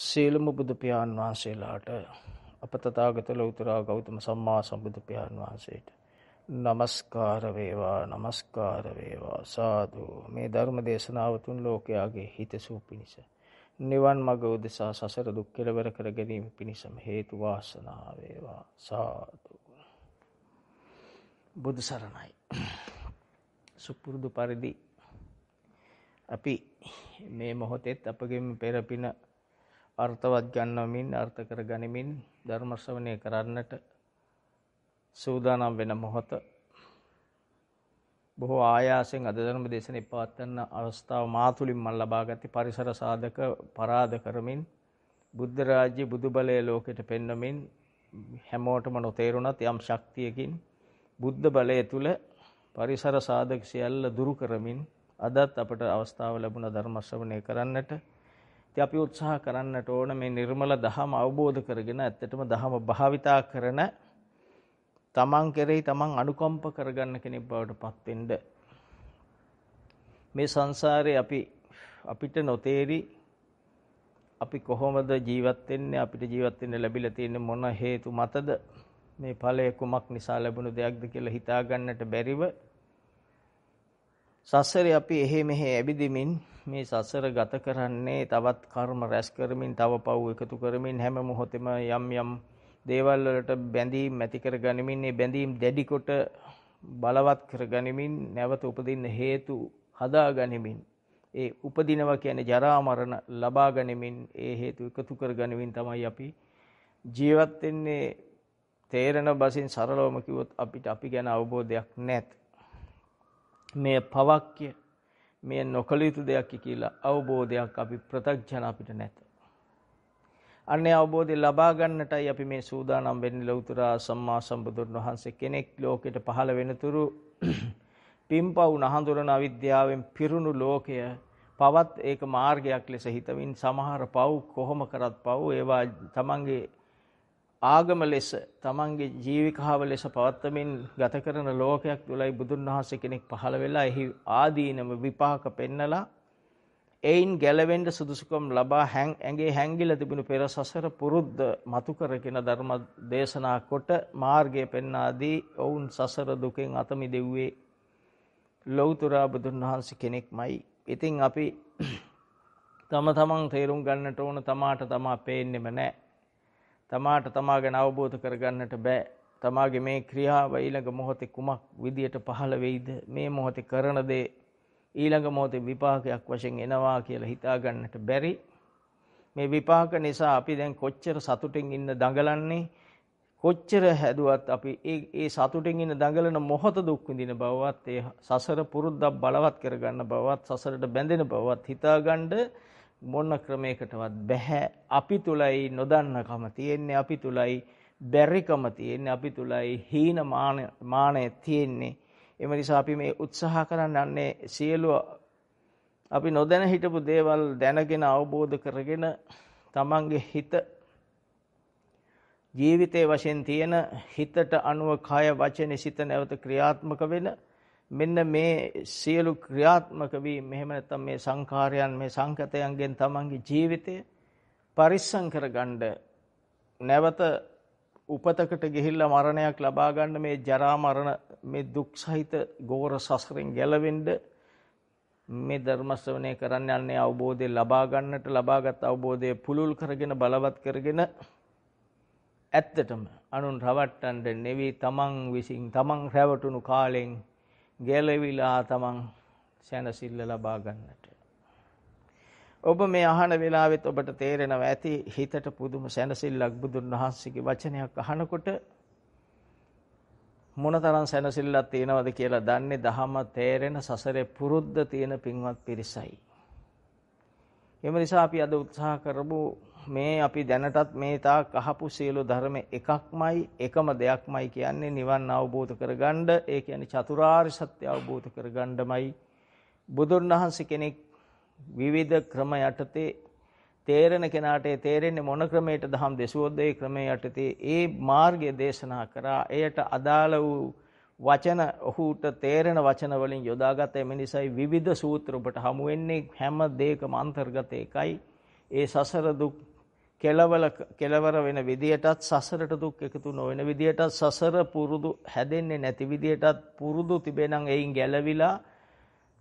සේලම බුදු පියාණන් වහන්සේලාට අප තථාගත ලෞතරා ගෞතම සම්මා සම්බුදු පියාණන් වහන්සේට নমස්කාර වේවා নমස්කාර වේවා සාදු මේ ධර්ම දේශනාව තුන් ලෝකයාගේ හිතසුව පිණිස නිවන් මඟ උදෙසා සසර දුක් කෙලවර කර ගැනීම පිණිසම හේතු වාසනා වේවා සාදු බුදු සරණයි සුපුරුදු පරිදි අපි මේ මොහොතෙත් අපගෙම පෙරපින අර්ථවත් ගන්නමින් අර්ථ කර ගනිමින් ධර්ම ශ්‍රවණය කරන්නට සූදානම් වෙන මොහොත බොහෝ ආයාසෙන් අද ධර්ම දේශනේ පවත්වන අවස්ථාව මාතුලින් මම ලබාගත්තේ පරිසර සාධක පරාද කරමින් බුද්ධ රාජ්‍ය බුදු බලය ලෝකෙට පෙන්වමින් හැමෝටම නොතේරුණත් යම් ශක්තියකින් බුද්ධ බලය තුල පරිසර සාධක සියල්ල දුරු කරමින් අදත් අපට අවස්ථාව ලැබුණ ධර්ම කරන්නට ඉතින් අපි උත්සාහ කරන්නට ඕන මේ නිර්මල දහම අවබෝධ කරගෙන ඇත්තටම දහම භාවිතා කරන තමන් කෙරෙහි තමන් අනුකම්ප කරගන්න කෙනෙක් බවට පත් වෙන්න. මේ සංසාරේ අපි අපිට නොතේරි අපි කොහොමද ජීවත් වෙන්නේ අපිට ජීවත් වෙන්න ලැබිලා තියෙන මොන හේතු මතද මේ ඵලය කුමක් නිසා ලැබුණු දෙයක්ද කියලා හිතාගන්නට බැරිව සසරේ අපි එහෙ මෙහෙ ඇබිදෙමින් මේ සසර ගත කරන්නේ තවත් කර්ම රැස් කරමින් තව පව් එකතු කරමින් හැම මොහොතෙම යම් යම් දේවල් වලට බැඳීම් ඇති කර ගනිමින් ඒ බැඳීම් දැඩි කොට බලවත් කර ගනිමින් නැවත උපදින්න හේතු හදා ගනිමින් ඒ උපදිනවා කියන්නේ ජරා මරණ ලබා ගනිමින් ඒ හේතු එකතු කර ගනිමින් තමයි අපි ජීවත් වෙන්නේ තේරෙන බසින් සරලවම කිව්වොත් අපිට අපි ගැන අවබෝධයක් නැත් මේ පවක්්‍ය මේ නොකළ යුතු දෙයක් කියලා අවබෝධයක් අපි ප්‍රතක්ජන අපිට නැත. අන්නේ අවබෝධය ලබා ගන්නටයි අපි මේ සූදානම් වෙන්නේ ලෞතරා සම්මා සම්බුදුන් වහන්සේ කෙනෙක් ලෝකෙට පහළ වෙනතුරු පින්පව් නහඳුරන අවිද්‍යාවෙන් පිරුණු ලෝකය පවත් ඒක මාර්ගයක් ලෙස හිතමින් සමහර පව් කොහොම කරත් පව් ඒවා තමන්ගේ ආගම ලෙස තමන්ගේ ජීවිකාව ලෙස පවත්තමින් ගත කරන ලෝකයක් තුළයි බුදුන් වහන්සේ කෙනෙක් පහළ වෙලා එහි ආදීනම විපාක පෙන්නලා එයින් ගැලවෙන්ඩ සුදුසුකම් ලබා හැන් ඇගේ හැංගිල තිබුණු පෙර සසර පුරුද්ධ මතුකරකෙන ධර්ම දේශනා කොට මාර්ගය පෙන්නාදී ඔවුන් සසර දුකෙන් අතමි දෙව්වේ ලොවතුරා බුදුන් වහන්සේ කෙනෙක් මයි. ඉතිං අපි තම තමන් තේරුම් ගන්නට ඕන තමාට තමා පේන්නෙම නෑ තමාට තමා ගැන අවබෝධ කරගන්නට බෑ. තමාගේ මේ ක්‍රියාව ඊළඟ මොහොතේ කුමක් විදියට පහළ වෙයිද? මේ මොහොතේ කරන දේ ඊළඟ මොහොතේ විපාකයක් වශයෙන් එනවා කියලා හිතා ගන්නට බැරි. මේ විපාක නිසා අපි දැන් කොච්චර සතුටින් ඉන්න දඟලන්නේ කොච්චර හැදුවත් අපි ඒ ඒ සතුටින් ඉන්න දඟලන මොහොත දුක් විඳින බවවත් ඒ සසර පුරුද්දක් බලවත් කරගන්න බවවත් සසරට බැඳෙන බවවත් හිතාගන්න මොන ක්‍රමයකටවත් බැහැ අපි තුලයි නොදන්නකම තියෙන්නේ අපි තුලයි බැරිකම තියෙන්නේ අපි තුලයි හීන මානය තියෙන්නේ එම නිසා අපි මේ උත්සාහ කරන්නන්නේ සියලු අපි නොදැන හිටපු දේවල් දැනගෙන අවබෝධ කරගෙන තමන්ගේ හිත ජීවිතයේ වශයෙන් තියෙන හිතට අනුව කය වචනේ සිත නැවත ක්‍රියාත්මක වෙන මෙන්න මේ සියලු ක්‍රියාත්මක වීම එහෙම නැත්නම් මේ සංඛාරයන් මේ සංකතයන්ගෙන් තමන්ගේ ජීවිතය පරිස්සම් කරගන්න නැවත උපතකට ගිහිල්ලා මරණයක් ලබා ගන්න මේ ජරා මරණ මේ දුක් සහිත ගෝර සසරෙන් ගැලවෙන්න මේ ධර්ම ශ්‍රවණය කරන්න යන්නේ අවබෝධය ලබා ගන්නට ලබාගත් අවබෝධය පුළුල් කරගෙන බලවත් කරගෙන ඇත්තටම අනුන් රවට්ටන්න නෙවෙයි තමන් විසින් තමන් රැවටුණු කාලෙන් ගැලවිලා තමන් සැනසිල්ල ලබා ගන්නට. ඔබ මේ අහන වෙලාවෙත් ඔබට තේරෙනවා ඇති හිතට පුදුම සැනසෙල්ලක් බුදුන් වහන්සේගේ වචනයක් අහනකොට මොනතරම් සැනසෙල්ලක් තියෙනවද කියලා දන්නේ දහම තේරෙන සසරේ පුරුද්ද තියෙන පින්වත් පිරිසයි. එම නිසා අපි අද උත්සාහ කරමු මේ අපි දැනටත් මේ තාක් අහපු සියලු ධර්ම එකක්මයි එකම දෙයක්මයි කියන්නේ නිවන් අවබෝධ කරගන්න ඒ කියන්නේ චතුරාර්ය සත්‍ය අවබෝධ කරගන්නමයි බුදුන් වහන්සේ කෙනෙක් විවිධ ක්‍රම යටතේ තේරෙන කෙනාට තේරෙන්නේ මොන ක්‍රමයකට දහම් දෙසුවොත් ඒ ක්‍රමයේ යටතේ ඒ මාර්ගය දේශනා කරා එයට අදාළ වූ වචන ඔහුට තේරෙන වචන වලින් යොදාගත එම නිසායි විවිධ සූත්‍ර ඔබට හමු වෙන්නේ හැම දෙයකම අන්තර්ගත එකයි ඒ සසර දුක් කෙලවල කෙලවර වෙන විදියටත් සසරට දුක් එකතු නොවන විදියටත් සසර පුරුදු හැදෙන්නේ නැති විදියටත් පුරුදු තිබෙනම් එයින් ගැලවිලා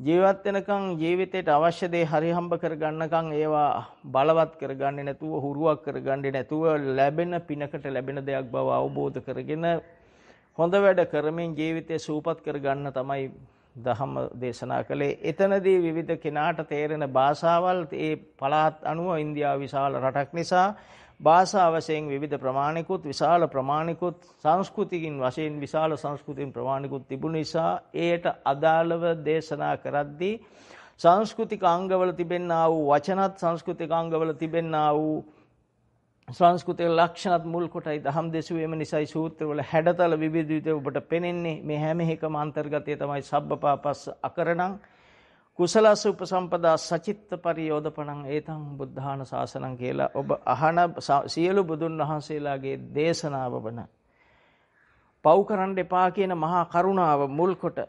ජීවත් වෙනකන් ජීවිතයට අවශ්‍ය දේ හරි හම්බ කරගන්නකන් ඒවා බලවත් කරගන්නේ නැතුව හුරුවක් කරගන්නේ නැතුව ලැබෙන පිනකට ලැබෙන දෙයක් බව අවබෝධ කරගෙන හොඳ වැඩ කරමින් ජීවිතය සූපත් කරගන්න තමයි දහම දේශනා කළේ එතනදී විවිධ කෙනාට තේරෙන භාෂාවල් ඒ පළාත් අනුව ඉන්දියාව විශාල රටක් නිසා භාෂා වශයෙන් විවිධ ප්‍රමාණිකුත් විශාල ප්‍රමාණිකුත් සංස්කෘතිකින් වශයෙන් විශාල සංස්කෘතින් ප්‍රමාණිකුත් තිබුණ නිසා ඒට අදාළව දේශනා කරද්දී සංස්කෘතික අංගවල තිබෙන්නා වූ වචනත් සංස්කෘතික අංගවල තිබෙන්නා වූ සංස්කෘතයේ ලක්ෂණත් මුල් කොටයි දහම් දෙසුවේම නිසයි සූත්‍රවල හැඩතල විවිධ විදිහට ඔබට පෙනෙන්නේ මේ හැම එකම අන්තර්ගතය තමයි සබ්බපාපස්ස අකරණං කුසලස උපසම්පදා සචිත්ත පරියෝධපණං ඒතං බුද්ධාන ශාසනං කියලා ඔබ අහන සියලු බුදුන් වහන්සේලාගේ දේශනාව වන පව් කරන්න එපා කියන මහා කරුණාව මුල් කොට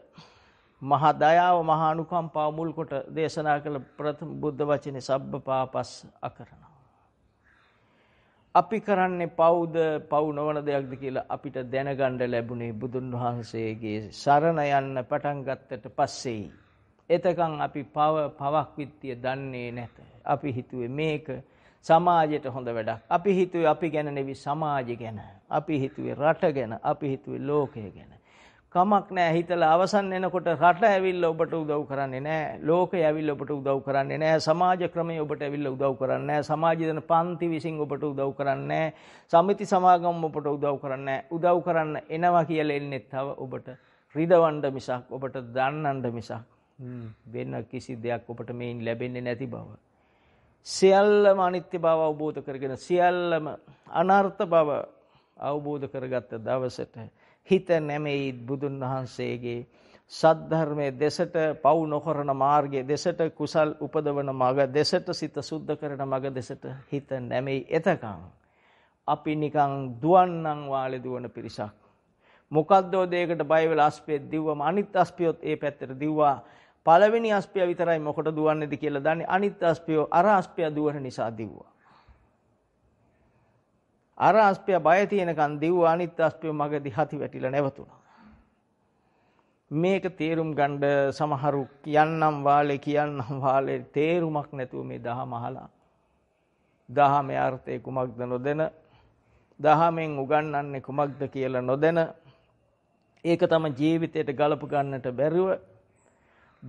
මහා දයාව මහා අනුකම්පාව මුල් කොට දේශනා කළ ප්‍රථම බුද්ධ වචනේ සබ්බපාපස්ස අකරණං අපි කරන්නේ පවුද පවු නොවන දෙයක්ද කියලා අපිට දැනගන්න ලැබුණේ බුදුන් වහන්සේගේ සරණ යන්න පටන් ගත්තට පස්සේයි. එතකන් අපි පව පවක් විත්තිය දන්නේ නැත. අපි හිතුවේ මේක සමාජයට හොඳ වැඩක්. අපි හිතුවේ අපි ගැන නෙවෙයි සමාජය ගැන. අපි හිතුවේ රට ගැන, අපි හිතුවේ ලෝකය ගැන. කමක් නෑ හිතලා අවසන් වෙනකොට රට ඇවිල්ලා ඔබට උදව් කරන්නේ නෑ ලෝකය ඇවිල්ලා ඔබට උදව් කරන්නේ නෑ සමාජ ක්‍රමය ඔබට ඇවිල්ලා උදව් කරන්නේ නෑ සමාජය දෙන පන්ති විසින් ඔබට උදව් කරන්නේ නෑ සමිති සමාගම් ඔබට උදව් කරන්නේ නෑ උදව් කරන්න එනවා කියලා එන්නේ තව ඔබට රිදවන්න මිසක් ඔබට දන්නන්න මිසක් වෙන කිසි දෙයක් ඔබට මේන් ලැබෙන්නේ නැති බව සියල්ලම අනිත්‍ය බව අවබෝධ කරගෙන සියල්ලම අනර්ථ බව අවබෝධ කරගත්ත දවසට හිත නැමෙයි බුදුන් වහන්සේගේ සද්ධර්මයේ දෙසට පවු නොකරන මාර්ගයේ දෙසට කුසල් උපදවන මඟ දෙසට සිත සුද්ධ කරන මඟ දෙසට හිත නැමෙයි එතකන් අපි නිකන් දුවන්නම් වාලේ දුවන පිරිසක් මොකද්දෝ දෙයකට බය වෙලා අස්පේ දිව්වම අනිත් අස්පියොත් ඒ පැත්තට දිව්වා පළවෙනි අස්පියා විතරයි මොකට දුවන්නේද කියලා දන්නේ අනිත් අස්පියෝ අර අස්පියා දුවන නිසා දිව්වා අර අස්පය බය තියෙනකන් දිව්ව අනිත් අස්පය මග දිහාති වැටිලා නැවතුණා. මේක තේරුම් ගණ්ඩ සමහරු කියන්නම් වාලේ කියන්නම් වාලේ තේරුමක් නැතුව මේ දහම අහලා. දහමේ අර්ථය කුමක්ද නොදෙන දහමෙන් උගන්වන්නේ කුමක්ද කියලා නොදෙන ඒක තම ජීවිතයට ගලප ගන්නට බැරුව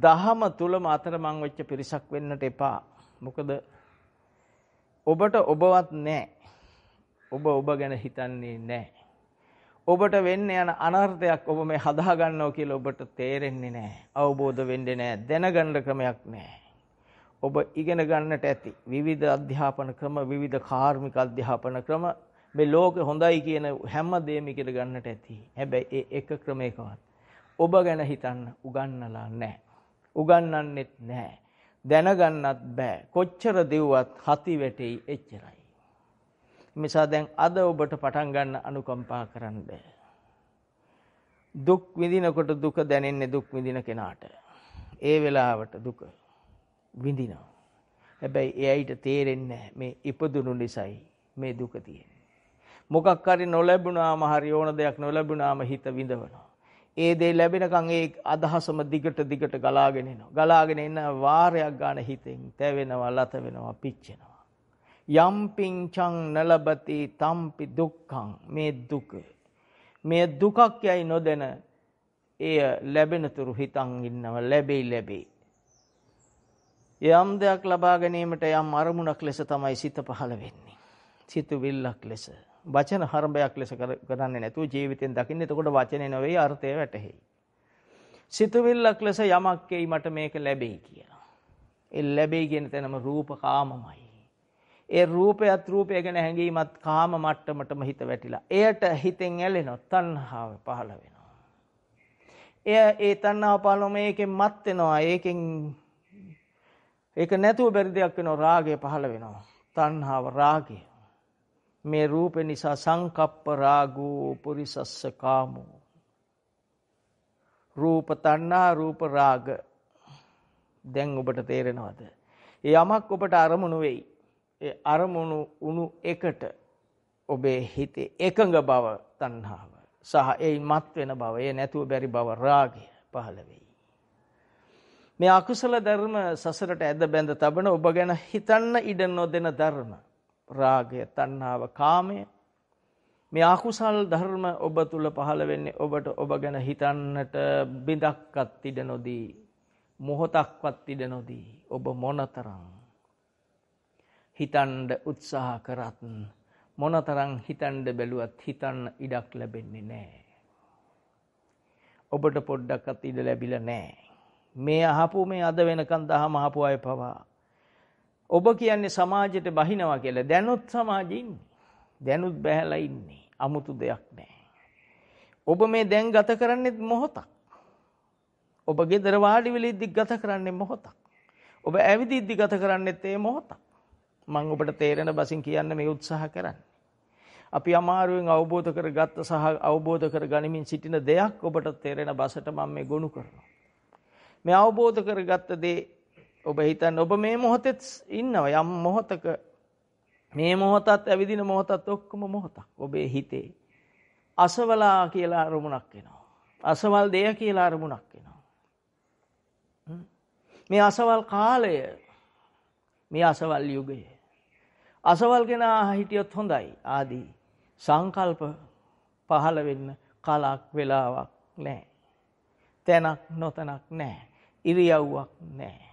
දහම තුලම අතරමං වෙච්ච පිරිසක් වෙන්නට එපා. මොකද ඔබට ඔබවත් නැහැ. ඔබ ඔබ ගැන හිතන්නේ නැහැ. ඔබට වෙන්න යන අනර්ථයක් ඔබ මේ හදා ගන්නවා කියලා ඔබට තේරෙන්නේ නැහැ. අවබෝධ වෙන්නේ නැහැ. දැනගන්න ක්‍රමයක් නැහැ. ඔබ ඉගෙන ගන්නට ඇති විවිධ අධ්‍යාපන ක්‍රම, විවිධ කාර්මික අධ්‍යාපන ක්‍රම මේ ලෝකේ හොඳයි කියන හැම දෙයක්ම ඉගෙන ගන්නට ඇති. හැබැයි ඒ එක ක්‍රමයකවත් ඔබ ගැන හිතන්න උගන්නලා නැහැ. උගන්නන්නෙත් නැහැ. දැනගන්නත් බෑ. කොච්චර දෙව්වත් හති වැටෙයි එච්චරයි. නිසා දැන් අද ඔබට පටන් ගන්න අනුකම්පා කරන්න දුක් විඳිනකොට දුක දැනෙන්නේ දුක් විඳින කෙනාට. ඒ වෙලාවට දුක විඳිනවා. හැබැයි එයිට තේරෙන්නේ මේ ඉපදුණු නිසායි මේ දුක තියෙන්නේ. මොකක් හරි නොලැබුණාම හරි ඕන දෙයක් නොලැබුණාම හිත විඳවනවා. ඒ දේ ලැබෙනකන් ඒ අදහසම දිගට දිගට ගලාගෙන එනවා. ගලාගෙන එන වාරයක් ගන්න හිතෙන් තැවෙනවා, ලත වෙනවා, පිච්චෙනවා. යම්පිංචං නලබති තම්පි දුක්ඛං මේ දුක මේ දුකක් යයි නොදෙන එය ලැබෙනතුරු හිතන් ඉන්නව ලැබෙයි ලැබෙයි යම් දෙයක් ලබා ගැනීමට යම් අරමුණක් ලෙස තමයි සිත පහළ වෙන්නේ සිතුවිල්ලක් ලෙස වචන හරඹයක් ලෙස කරන්නේ නැතුව ජීවිතෙන් දකින්න එතකොට වචනේ නෙවෙයි අර්ථය වැටහෙයි සිතුවිල්ලක් ලෙස යමක් එයි මට මේක ලැබෙයි කියලා ඒ ලැබෙයි කියන තැනම රූපකාමමයි ඒ රූපයත් රූපය ගැන හැඟීමත් කාම මට්ටමටම හිත වැටිලා. එයට හිතෙන් ඇලෙනවා තණ්හාව පහළ වෙනවා. එය ඒ තණ්හාව පහළම ඒකෙන් මත් වෙනවා. ඒකෙන් ඒක නැතුව බැරි දෙයක් වෙනවා රාගය පහළ වෙනවා. තණ්හාව රාගය මේ රූප නිසා සංකප්ප රාගෝ පුරිසස්ස කාමෝ රූප තණ්හා රූප රාග දැන් ඔබට තේරෙනවද යමක් ඔබට අරමුණු වෙයි ඒ අරමුණු උණු එකට ඔබේ හිතේ එකඟ බව තණ්හාව සහ ඒ මත් වෙන බව, ඒ නැතුව බැරි බව රාගය පහළ වෙයි. මේ අකුසල ධර්ම සසරට ඇද බැඳ තබන ඔබ ගැන හිතන්න ඉඩ නොදෙන ධර්ම රාගය, තණ්හාව, කාමය මේ අකුසල් ධර්ම ඔබ තුල පහළ වෙන්නේ ඔබට ඔබ ගැන හිතන්නට බිඳක්වත් ඉඩ නොදී මොහොතක්වත් ඉඩ නොදී ඔබ මොනතරම් හිතන්ඩ උත්සාහ කරත් මොනතරං හිතන්ඩ බැලුවත් හිතන්න ඉඩක් ලැබෙන්නේ නෑ. ඔබට පොඩ්ඩක්කත් ඉඩ ලැබිල නෑ. මේ අහපු මේ අද වෙනකන් දහම අහපු අය පවා. ඔබ කියන්නේ සමාජයට බහිනවා කියලා දැනුත් සමාජින් දැනුත් බැහැලා ඉන්නේ අමුතු දෙයක් නෑ. ඔබ මේ දැන් ගත කරන්නෙත් මොහොතක්. ඔබ ගෙදර වාඩි වෙලා ඉද්දි ගත කරන්නේ මොහොතක්. ඔබ ඇවිදි ඉද්දි ගත කරන්නෙත් ඒ මොහොතක්. මම ඔබට තේරෙන බසින් කියන්න මේ උත්සාහ කරන්නේ. අපි අමාරුවෙන් අවබෝධ කරගත්ත සහ අවබෝධ කර ගනිමින් සිටින දෙයක් ඔබට තේරෙන බසට මම මේ ගොනු කරනවා. මේ අවබෝධ කරගත්ත දේ ඔබ හිතන්න ඔබ මේ මොහොතෙත් ඉන්නව යම් මොහොතක මේ මොහොතත් ඇවිදින මොහොතත් ඔක්කොම මොහොතක් ඔබේ හිතේ අසවලා කියලා අරමුණක් එනවා. අසවල් දෙය කියලා අරමුණක් එනවා. මේ අසවල් කාලය මේ අසවල් යුගය අසවල් කෙනා හිටියොත් හොඳයි ආදී සංකල්ප පහළ වෙන්න කලක් වෙලාවක් නැහැ. තැනක් නොතනක් නැහැ. ඉරියව්වක් නැහැ.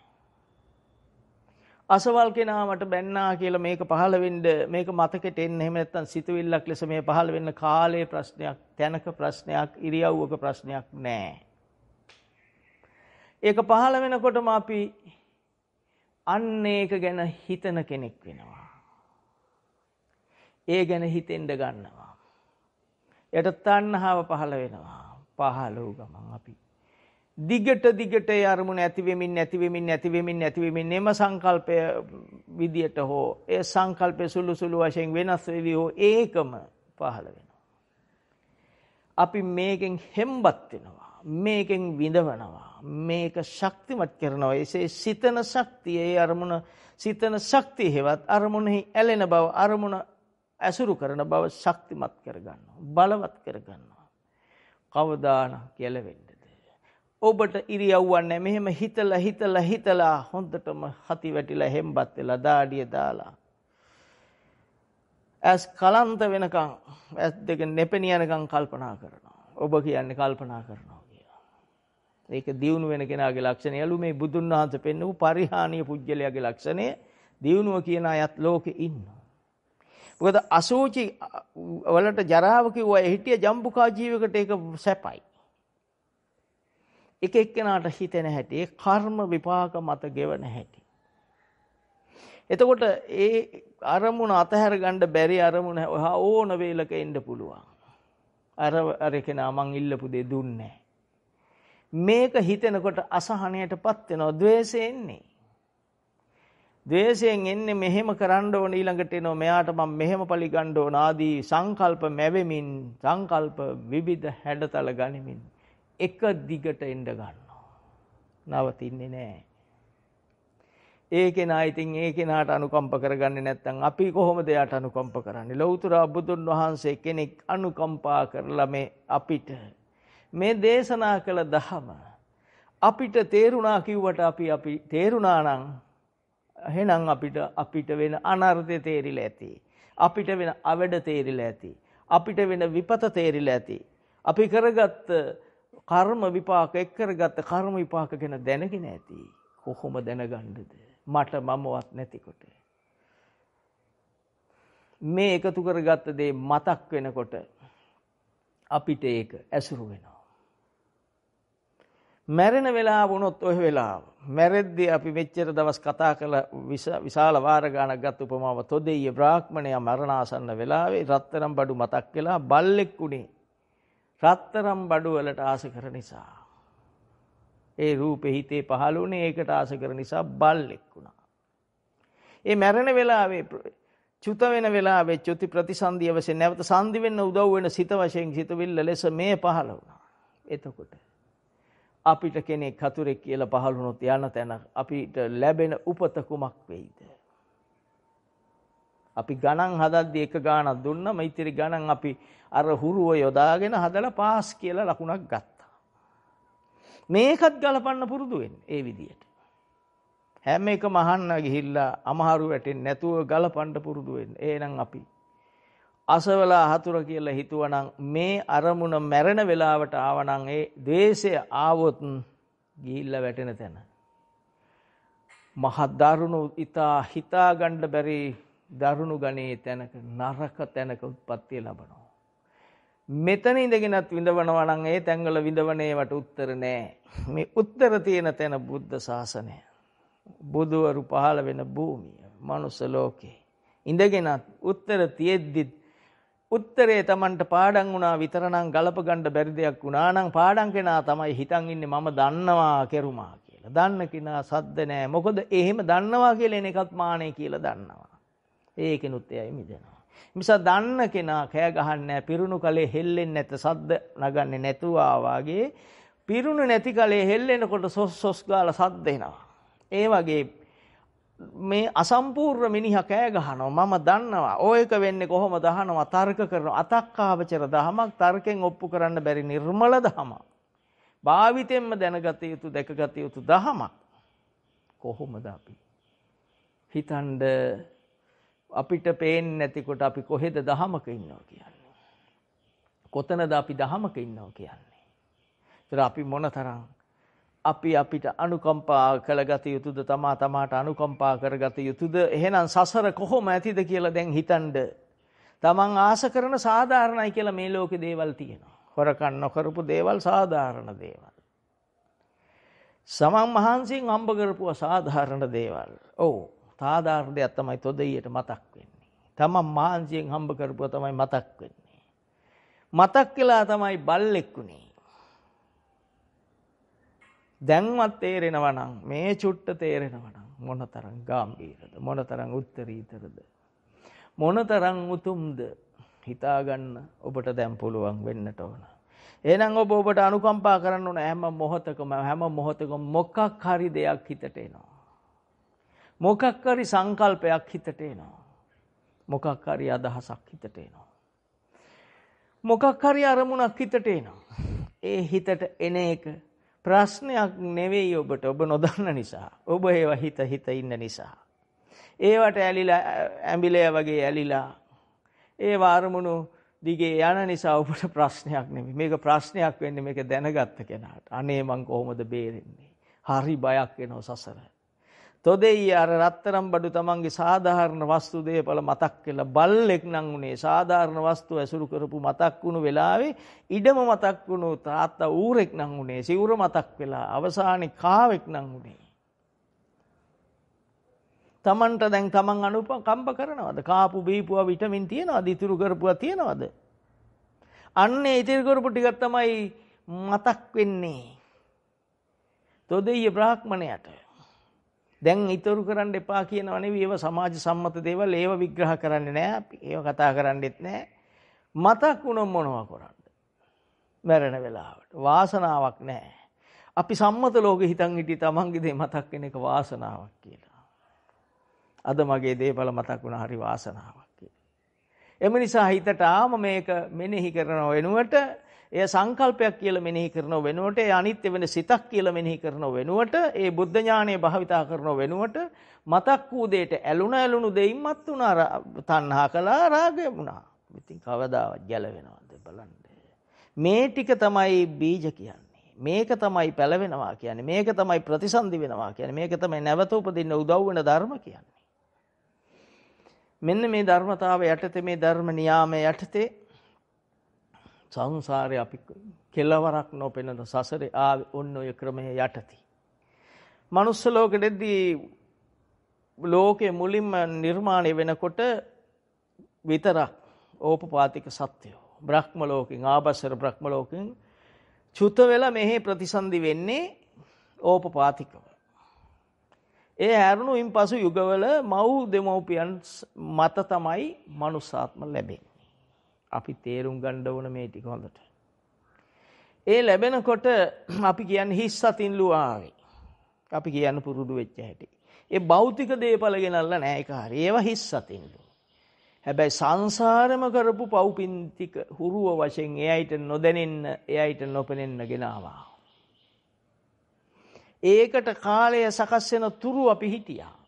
අසවල් කෙනා මට බැන්නා කියලා මේක පහළ වෙන්න මේක මතකෙට එන්න එහෙම නැත්නම් සිතුවිල්ලක් ලෙස මේ පහළ වෙන්න කාලයේ ප්‍රශ්නයක් තැනක ප්‍රශ්නයක් ඉරියව්වක ප්‍රශ්නයක් නෑ. ඒක පහළ වෙනකොටම අපි අන්න ඒක ගැන හිතන කෙනෙක් වෙනවා. ඒ ගැන හිතෙන්ඩ ගන්නවා. යට තන්නහාව පහළ වෙනවා පහලෝ ගමන් අපි. දිගට දිගට අරමුණ ඇතිවෙමින් නැතිවෙමින් ඇතිවෙමින් ඇතිවෙමින් එම සංකල්පය විදියට හෝ ඒ සංකල්පය සුළු සුළු වශයෙන් වෙනස් වෙවි හෝ ඒකම පහළ වෙනවා. අපි මේකෙන් හෙම්බත් වෙනවා. මේකෙන් විඳවනවා. මේක ශක්තිමත් කරනවා. එසේ සිතන ශක්තිය ඒ අරමුණ සිතන ශක්තිය හෙවත් අරමුණෙහි ඇලෙන බව අරමුණ ඇසුරු කරන බව ශක්තිමත් කරගන්නවා. බලවත් කරගන්නවා. කවදාන කෙලවෙන්නද. ඔබට ඉරියව්වන්න මෙහෙම හිතල හිතල හිතලා හොඳටම හති වැටිලා හෙම්බත් වෙලා දාඩිය දාලා. ඇස් කලන්ත වෙනකං ඇස් දෙක නෙපෙනියනකං කල්පනා කරනවා. ඔබ කියන්නේ කල්පනා කරනවා කියලා. ඒක දියුණු වෙන කෙනාගේ ලක්ෂණයලු මේ බුදුන් වහන්සේ පෙන්වපු පරිහානීය පුජ්‍යලයාගේ ලක්ෂණය දියුණුව කියන අයත් ලෝකේ ඉන්නවා. මොකද අසූචි වලට ජරාව කිව්වා හිටිය ජම්බුකා ජීවකට ඒක සැපයි. එක එක්කෙනාට හිතෙන හැටි කර්ම විපාක මත ගෙවන හැටි. එතකොට ඒ අරමුණ අතහැර ගන්න බැරි අරමුණ ඕන වේලක එන්න පුළුවන්. අර අර කෙනා මං ඉල්ලපු දේ දුන්නේ මේක හිතෙනකොට අසහනයටපත් වෙනවා, द्वේෂය එන්නේ. ද්වේෂයෙන් එන්නේ මෙහෙම කරන්න ඕන ඊළඟට එනවා මෙයාට මම මෙහෙම පරිගන්න ඕන ආදී සංකල්ප මැවෙමින් සංකල්ප විවිධ හැඩතල ගනිමින් එක දිගට එන්න ගන්නවා නවතින්නේ නැහැ ඒ කෙනා ඉතින් ඒ කෙනාට අනුකම්ප කරගන්නේ නැත්නම් අපි කොහොමද යාට අනුකම්ප කරන්නේ ලෞතර බුදුන් වහන්සේ කෙනෙක් අනුකම්පා කරලා මේ අපිට මේ දේශනා කළ දහම අපිට තේරුණා කිව්වට අපි අපි තේරුණා නම් එහෙනම් අපිට අපිට වෙන අනර්ථය තේරිලා ඇති. අපිට වෙන අවඩ තේරිලා ඇති. අපිට වෙන විපත තේරිලා ඇති. අපි කරගත් කර්ම විපාක එක් කරගත් කර්ම විපාක ගැන දැනගෙන ඇති. කොහොම දැනගන්නද? මට මමවත් නැතිකොට. මේ එකතු කරගත්ත දේ මතක් වෙනකොට අපිට ඒක ඇසුරු වෙනවා. මැරෙන වෙලා වුණොත් ඔය වෙලා මැරෙද්දි අපි මෙච්චර දවස් කතා කළ විශාල වාර ගණක් ගත් උපමාව තොදෙය බ්‍රාහ්මණයා මරණාසන්න වෙලාවේ රත්තරම් බඩු මතක් වෙලා බල්ලෙක් උනේ රත්තරම් බඩු වලට ආස කර නිසා ඒ රූපේ හිතේ පහළ වුණේ ඒකට ආස කර නිසා බල්ලෙක් වුණා ඒ මැරෙන වෙලාවේ චුත වෙන වෙලාවේ චුති ප්‍රතිසන්දි අවශ්‍ය නැවත සම්දි වෙන්න උදව් වෙන සිත වශයෙන් සිතවිල්ල ලෙස මේ පහළ වුණා එතකොට අපිට කෙනෙක් හතුරෙක් කියලා පහළ වුණොත් යන තැන අපිට ලැබෙන උපත කුමක් වෙයිද? අපි ගණන් හදද්දී එක ගාණක් දුන්නම ඉතිරි ගණන් අපි අර හුරුව යොදාගෙන හදලා පාස් කියලා ලකුණක් ගත්තා. මේකත් ගලපන්න පුරුදු වෙන්න ඒ විදියට. හැම එකම අහන්න ගිහිල්ලා අමාරු වැටෙන්නේ නැතුව ගලපන්න පුරුදු වෙන්න. එහෙනම් අපි අසවලා හතුර කියලා හිතුවනම් මේ අරමුණ මැරෙන වෙලාවට ආවනම් ඒ द्वේෂය ආවොත් ගිහිල්ලා වැටෙන තැන. මහ දරුණු ඊතා හිතා ගන්න බැරි දරුණු ගණේ තැනක නරක තැනක උත්පත්ති ලැබනවා. මෙතන ඉඳගෙනත් විඳවනවා නම් ඒ තැන්වල විඳවණේවට උත්තර නෑ. මේ උත්තර තියෙන තැන බුද්ධ ශාසනය. බුදවරු පහළ වෙන භූමිය, මනුස්ස ලෝකේ. ඉඳගෙනත් උත්තර තියෙද්දිත් උත්තරේ Tamanට පාඩම් වුණා විතරනම් ගලප ගන්න බැරි දෙයක් වුණා නම් පාඩම් කෙනා තමයි හිතන් ඉන්නේ මම දන්නවා කෙරුමා කියලා. දන්න කෙනා සද්ද නෑ. මොකද එහෙම දන්නවා කියලා එන එකත් මානෙ කියලා දන්නවා. ඒකෙනුත් එයයි මිදෙනවා. නිසා දන්න කෙනා කෑ ගහන්නේ පිරුණු කලේ හෙල්ලෙන්නේ නැත සද්ද නගන්නේ නැතුවා වාගේ පිරුණු නැති කලේ හෙල්ලෙනකොට සොස් සොස් ගාලා සද්ද එනවා. ඒ වගේ මේ අසම්පූර්ණ මිනිහා කෑ ගහනවා මම දන්නවා ඕයක වෙන්නේ කොහොමද අහනවා තර්ක කරනවා අතක්කාවචර දහමක් තර්කෙන් ඔප්පු කරන්න බැරි නිර්මල දහමක් භාවිතෙන්ම දැනගත යුතු දැකගත යුතු දහමක් කොහොමද අපි හිතන්ඩ අපිට පේන්නේ නැතිකොට අපි කොහෙද දහමක ඉන්නවා කියන්නේ කොතනද අපි දහමක ඉන්නවා කියන්නේ ඒතර අපි මොනතරම් අපි අපිට අනුකම්පා කළගත යුතුද තමා තමාට අනුකම්පා කරගත යුතුද එහෙනම් සසර කොහොම ඇතිද කියලා දැන් හිතන්ඩ. තමන් ආස කරන සාධාරණයි කියලා මේ ලෝකෙ දේවල් තියෙනවා. හොරකන් නොකරපු දේවල් සාධාරණ දේවල්. සමන් මහන්සින් අම්භ කරපු සාධාරණ දේවල් ඕ තාධාරණයක් තමයි තොදයියට මතක් වෙන්නේ. තමන් මහන්සියෙන් හම්භ කරපුව තමයි මතක් වෙන්නේ. මතක් කලා තමයි බල්ලෙක්කුණේ. දැන්වත් තේරෙනවා නම් මේ චුට්ට තේරෙනවා නම් මොනතරම් ගැඹීරද මොනතරම් උත්තරීතරද මොනතරම් උතුම්ද හිතා ගන්න ඔබට දැන් පුළුවන් වෙන්නට ඕන. එහෙනම් ඔබ ඔබට අනුකම්පා කරන්න ඕන හැම මොහොතකම හැම මොහොතකම මොකක් හරි දෙයක් හිතට එනවා. මොකක් හරි සංකල්පයක් හිතට එනවා. මොකක් හරි අදහසක් හිතට එනවා. මොකක් හරි අරමුණක් හිතට එනවා. ඒ හිතට එන එක ප්‍රශ්නයක් නෙවෙයි ඔබට ඔබ නොදන්න නිසා. ඔබ ඒව හිත හිත ඉන්න නිසා. ඒවට ඇලිලා ඇඹිලය වගේ ඇලිලා ඒ වාරමුණු දිගේ යන නිසා ඔබට ප්‍රශ්නයක් නෙමෙයි. මේක ප්‍රශ්නයක් වෙන්නේ මේක දැනගත්ත කෙනාට. අනේ මං කොහොමද බේරෙන්නේ? හරි බයක් එනවා සසරේ. තොදෙයි අර රත්තරම් බඩු තමන්ගේ සාධාරණ වස්තු දේපල මතක් කියලා බල්ලෙක් නම් උනේ සාධාරණ වස්තු ඇසුරු කරපු මතක් වුණු වෙලාවේ ඉඩම මතක් වුණු තාත්තා ඌරෙක් නම් උනේ සිවුර මතක් වෙලා අවසානයේ කාවෙක් නම් උනේ තමන්ට දැන් තමන් අනුකම්ප කරනවද කාපු බීපුවා විටමින් තියනවද ඉතුරු කරපුවා තියනවද අන්නේ ඉතිරි කරපු ටිකක් තමයි මතක් වෙන්නේ තොදෙය බ්‍රාහ්මණයට දැන් ඊතරු කරන්න එපා කියනව නෙවෙයි ඒව සමාජ සම්මත දේවල් ඒව විග්‍රහ කරන්නේ නැහැ අපි ඒව කතා කරන්නෙත් නැහැ මතක් වුණ මොනවා කරන්නද මැරෙන වෙලාවට වාසනාවක් නැහැ අපි සම්මත ලෝකෙ හිතන් හිටිය තමන්ගේ දේ මතක් වෙන එක වාසනාවක් කියලා අද මගේ දේපල මතක් වුණා හරි වාසනාවක් කියලා එම නිසා හිතට ආම මේක මෙනෙහි කරන වෙනුවට එය සංකල්පයක් කියලා මෙනෙහි කරන වෙනුවට ඒ අනිත්‍ය වෙන සිතක් කියලා මෙනෙහි කරන වෙනුවට ඒ බුද්ධ ඥානය භාවිතා කරන වෙනුවට මතක් වූ දෙයට ඇලුන ඇලුණු දෙයින්මත් උනා තණ්හා කළා රාගය වුණා. ඉතින් කවදාවත් ගැල වෙනවද බලන්න. මේ ටික තමයි බීජ කියන්නේ. මේක තමයි පැලවෙනවා කියන්නේ. මේක තමයි ප්‍රතිසන්දි වෙනවා කියන්නේ. මේක තමයි නැවත උපදින්න උදව් වෙන ධර්ම කියන්නේ. මෙන්න මේ ධර්මතාවය යටතේ මේ ධර්ම නියාමයේ යටතේ සංසාරේ අපි කෙලවරක් නොපෙනෙන සසරේ ආ ඔන්න ඔය ක්‍රමයේ යටතී. මනුස්ස ලෝකෙදදී ලෝකයේ මුලින්ම නිර්මාණය වෙනකොට විතරක් ඕපපාතික සත්‍යෝ බ්‍රහ්ම ලෝකෙන් ආබස්සර බ්‍රහ්ම ලෝකෙන් චුත වෙලා මෙහි ප්‍රතිසන්දි වෙන්නේ ඕපපාතිකව. ඒ හැරුණු ඉන්පසු යුගවල මව් දෙමව්පියන් මත තමයි මනුස්සාත්ම ලැබෙන්නේ. අපි තේරුම් ගන්න ඕන මේ ටික හොඳට. ඒ ලැබෙනකොට අපි කියන්නේ හිස් අතින් ලුආවේ. අපි කියන්න පුරුදු වෙච්ච හැටි. ඒ භෞතික දේපල ගෙනල්ලා නැහැ ඒක හරි. ඒවා හිස් අතින් හැබැයි සංසාරෙම කරපු පෞපින්තික හුරුව වශයෙන් එයයිට නොදැනෙන්න එයයිට නොපෙනෙන්න ගෙනවා. ඒකට කාලය සකස් වෙන තුරු අපි හිටියා.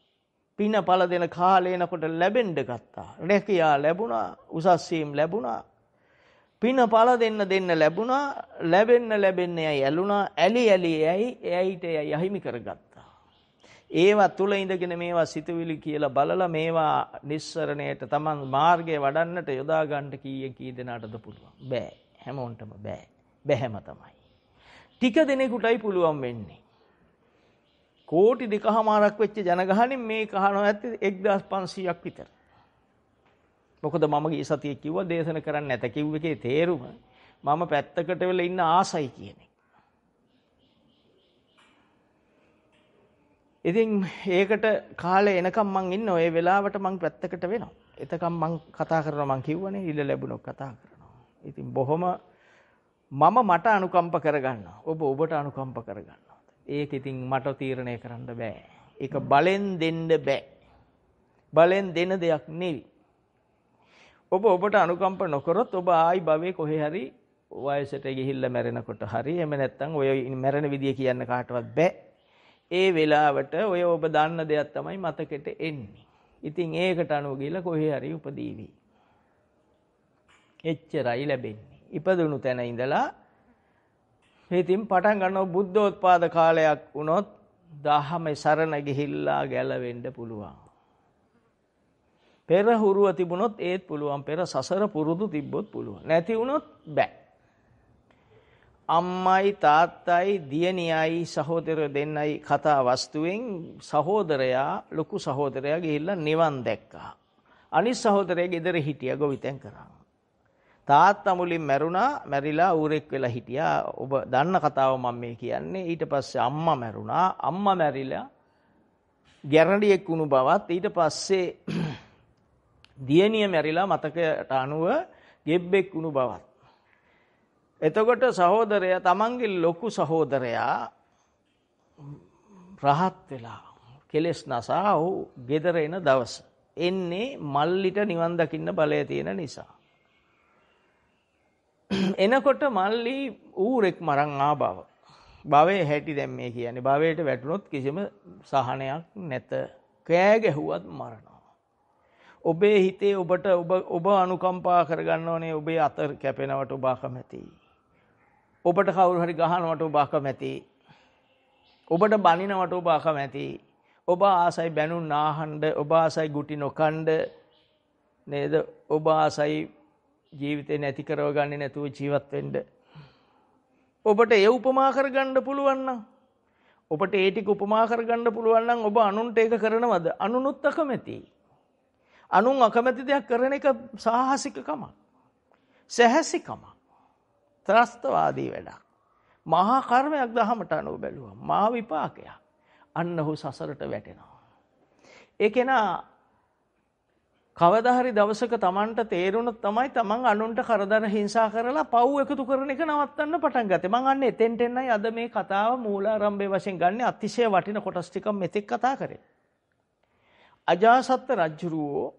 පින පල දෙන කාලේනකොට ලැබෙන්ඩ ගත්තා. රැකයා ලැබුණා උසස්සීම් ලැබුණා. පින පල දෙන්න දෙන්න ලැබුණා ලැබෙන්න ලැබෙන්න යයි ඇලුණා ඇලි ඇලි ඇයි ඇයිට යයි අහිමි කරගත්තා. ඒවා තුළ ඉඳගෙන මේවා සිතුවිලි කියලා බලල මේවා නිස්සරණයට තමන් මාර්ගය වඩන්නට යොදාගන්ට කීය කී දෙනාටද පුළුවන් බෑ හැමෝන්ටම බෑ බැහැම තමයි. ටික දෙනෙකුටයි පුළුවන් වෙන්නේ. කෝටි දෙකහමාරක් වෙච්ච ජනගහනේ මේ කහනවා ඇත්තේ 1500ක් විතර. මොකද මම ගිය සතියේ කිව්වා දේශන කරන්න නැත කිව්ව එකේ තේරුම මම පැත්තකට වෙලා ඉන්න ආසයි කියන එක. ඉතින් ඒකට කාලේ එනකම් මං ඉන්න ඔය වෙලාවට මං පැත්තකට වෙනවා. එතකම් මං කතා කරනවා මං කිව්වනේ ඉල්ල ලැබුණොත් කතා කරනවා. ඉතින් බොහොම මම මට අනුකම්ප කරගන්නවා. ඔබ ඔබට අනුකම්ප කරගන්නවා. ඒක ඉතින් මට තීරණය කරන්න බෑ. ඒක බලෙන් දෙන්න බෑ. බලෙන් දෙන දෙයක් නෙවෙයි. ඔබ ඔබට අනුකම්ප නොකරොත් ඔබ ආයි භවයේ කොහේ හරි වයසට ගිහිල්ලා මැරෙනකොට හරි එහෙම නැත්නම් ඔය මැරෙන විදිය කියන්න කාටවත් බෑ. ඒ වෙලාවට ඔය ඔබ දන්න දෙයක් තමයි මතකෙට එන්නේ. ඉතින් ඒකට අනුව ගිහිල්ලා කොහේ හරි උපදීවි. එච්චරයි ලැබෙන්නේ. ඉපදුණු තැන ඉඳලා ඉතින් පටන් ගන්නව බුද්ධෝත්පාද කාලයක් වුණොත් දහමේ සරණ ගිහිල්ලා ගැලවෙන්න පුළුවන්. පෙර හුරුව තිබුණොත් ඒත් පුළුවන්. පෙර සසර පුරුදු තිබ්බොත් පුළුවන්. නැති වුණොත් බෑ. අම්මයි තාත්තයි දියණියයි සහෝදර දෙන්නයි කතා වස්තුවෙන් සහෝදරයා ලොකු සහෝදරයා ගිහිල්ලා නිවන් දැක්කා. අනිත් සහෝදරයා ගෙදර හිටියා ගොවිතැන් කරා. තාත්තා මුලින් මැරුණා, මැරිලා ඌරෙක් වෙලා හිටියා. ඔබ දන්න කතාව මම මේ කියන්නේ. ඊට පස්සේ අම්මා මැරුණා. අම්මා මැරිලා ගැරඬියෙක් වුණු බවත් ඊට පස්සේ දියණිය මැරිලා මතකයට අනුව ගෙබ්බෙක් වුණු බවත්. එතකොට සහෝදරයා තමන්ගේ ලොකු සහෝදරයා රහත් වෙලා කෙලස් නසා ඔහු ගෙදර එන දවස එන්නේ මල්ලිට නිවන් දකින්න බලය තියෙන නිසා එනකොට මල්ලි ඌරෙක් මරං ආභාව. භවයේ හැටි දැන් මේ කියන්නේ භවයට වැටුනොත් කිසිම සහනයක් නැත. කෑ ගැහුවත් මරනවා. ඔබේ හිතේ ඔබට ඔබ ඔබ අනුකම්පා කරගන්න ඕනේ ඔබේ අත කැපෙනවට ඔබ අකමැති. ඔබට කවුරු හරි ගහනවට ඔබ අකමැති. ඔබට බනිනවට ඔබ අකමැති. ඔබ ආසයි බැනුන් නාහඬ ඔබ ආසයි ගුටි නොකණ්ඩ නේද ඔබ ආසයි ජීවිතේ නැති කරවගන්නේ නැතුව ජීවත් වෙන්න. ඔබට ඒ උපමා කරගන්න පුළුවන් නම් ඔබට ඒ ටික උපමා කරගන්න පුළුවන් නම් ඔබ අනුන්ට ඒක කරනවද? අනුනුත් අකමැති. අනුන් අකමැති දෙයක් කරන එක සාහසිකකමක්. සැහැසිකමක්. ත්‍රස්තවාදී වැඩක්. මහා කර්මයක් දහමට අනුව බැලුවා. මා විපාකයක්. අන්න ඔහු සසරට වැටෙනවා. ඒ කෙනා කවදා හරි දවසක Tamanට තේරුණොත් තමයි Taman අනුන්ට කරදර හිංසා කරලා පව් එකතු කරන එක නවත්තන්න පටන් ගත්තේ. මං අන්න එතෙන්ට එන්නයි අද මේ කතාව මූලාරම්භය වශයෙන් ගන්න අතිශය වටින කොටස් ටික මෙතෙක් කතා කරේ. අජාසත් රජුරෝ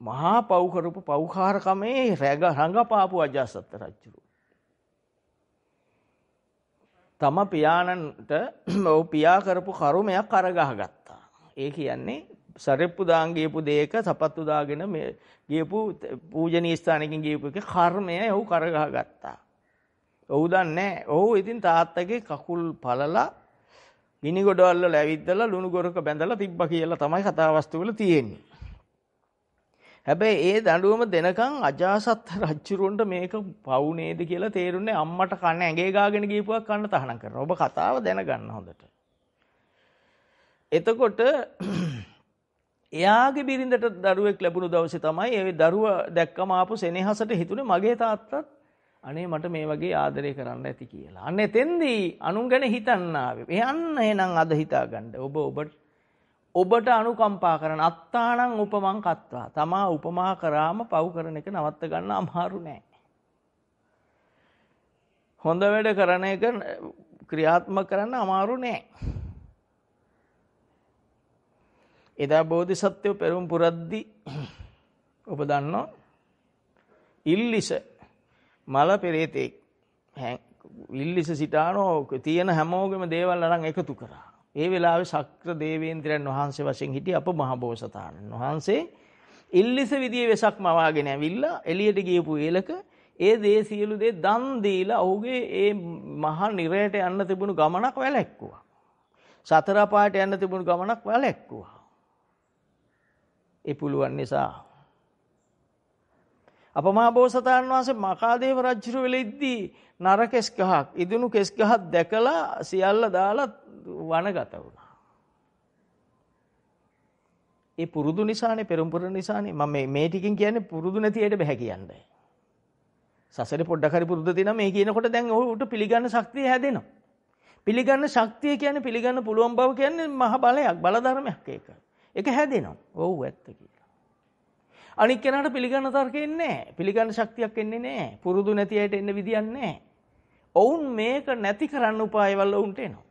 මහා පව් කරපු පව්කාරකමේ රැග රඟපාපු අජාසත් රජුරෝ. තම පියාණන්ට ඔව් පියා කරපු කරුමයක් අරගහ ගත්තා. ඒ කියන්නේ සරෙප්පු දාන් ගියපු දෙයක සපත්තු දාගෙන මේ ගියපු පූජනීය ස්ථානකින් ගියපු එක කර්මය ඔහු කරගහ ගත්තා. ඔහු දන්නේ නැහැ. ඔහු ඉතින් තාත්තගේ කකුල් පළලා ගිනි ගොඩවල් වල ඇවිද්දලා ලුණු ගොරක බැඳලා තිබ්බා කියලා තමයි කතා වස්තුවල තියෙන්නේ. හැබැයි ඒ දඬුවම දෙනකන් අජාසත් රජුරුවන්ට මේක පවු නේද කියලා තේරුන්නේ අම්මට කන ඇඟේ ගාගෙන ගිහපුවක් කන්න තහනම් කරනවා. ඔබ කතාව දැනගන්න හොඳට. එතකොට එයාගේ බිරිඳට දරුවෙක් ලැබුණු දවසේ තමයි ඒ දරුව දැක්කම ආපු සෙනෙහසට හිතුනේ මගේ තාත්තත් අනේ මට මේ වගේ ආදරය කරන්න ඇති කියලා. අන්න එතෙන්දී අනුන් ගැන හිතන්න ආවේ. එයන්න එහෙනම් අද හිතාගන්න. ඔබ ඔබට ඔබට අනුකම්පා කරන අත්තානං උපමං කත්වා. තමා උපමා කරාම පව් කරන එක නවත්ත ගන්න අමාරු නෑ. හොඳ වැඩ කරන එක ක්‍රියාත්මක කරන්න අමාරු නෑ. එදා බෝධිසත්වය පෙරුම් පුරද්දි ඔබ දන්නවා ඉල්ලිස මල පෙරේතෙක් ඉල්ලිස සිටානෝ තියෙන හැමෝගෙම දේවල් අරන් එකතු කරා. ඒ වෙලාවේ ශක්‍ර දේවේන්ද්‍රයන් වහන්සේ වශයෙන් හිටි අප මහබෝසතාණන් වහන්සේ ඉල්ලිස විදියේ වෙසක් මවාගෙන ඇවිල්ලා එළියට ගියපු වේලක ඒ දේ සියලු දේ දන් දීලා ඔහුගේ ඒ මහා නිරයට යන්න තිබුණු ගමනක් වැළැක්කුවා. සතර පාට යන්න තිබුණු ගමනක් වැළැක්කුවා. ඒ පුළුවන් නිසා. අපමා බෝසතාණන් වහන්සේ මකාදේව රජුර වෙලෙද්දී නර කෙස් ගහක්, ඉදුණු කෙස් ගහක් දැකලා සියල්ල දාලා වනගත වුණා. ඒ පුරුදු නිසානේ, පෙරම්පුර නිසානේ මම මේ ටිකෙන් කියන්නේ පුරුදු නැති ඇයට බෑ කියන්නේ. සසරේ පොඩ්ඩක් හරි පුරුදු තියෙනවා මේ කියනකොට දැන් ඔහුට පිළිගන්න ශක්තිය හැදෙනවා. පිළිගන්න ශක්තිය කියන්නේ පිළිගන්න පුළුවන් බව කියන්නේ මහ බලයක්, බල ධර්මයක් ඒක. ඒක හැදෙනවා. ඔව් ඇත්ත කියලා. අනික් කෙනාට පිළිගන්න තර්කෙන්නේ නැහැ. පිළිගන්න ශක්තියක් එන්නේ නැහැ. පුරුදු නැති අයට එන්න විදියක් නැහැ. ඔවුන් මේක නැති කරන්න උපායවල ඔවුන්ට එනවා.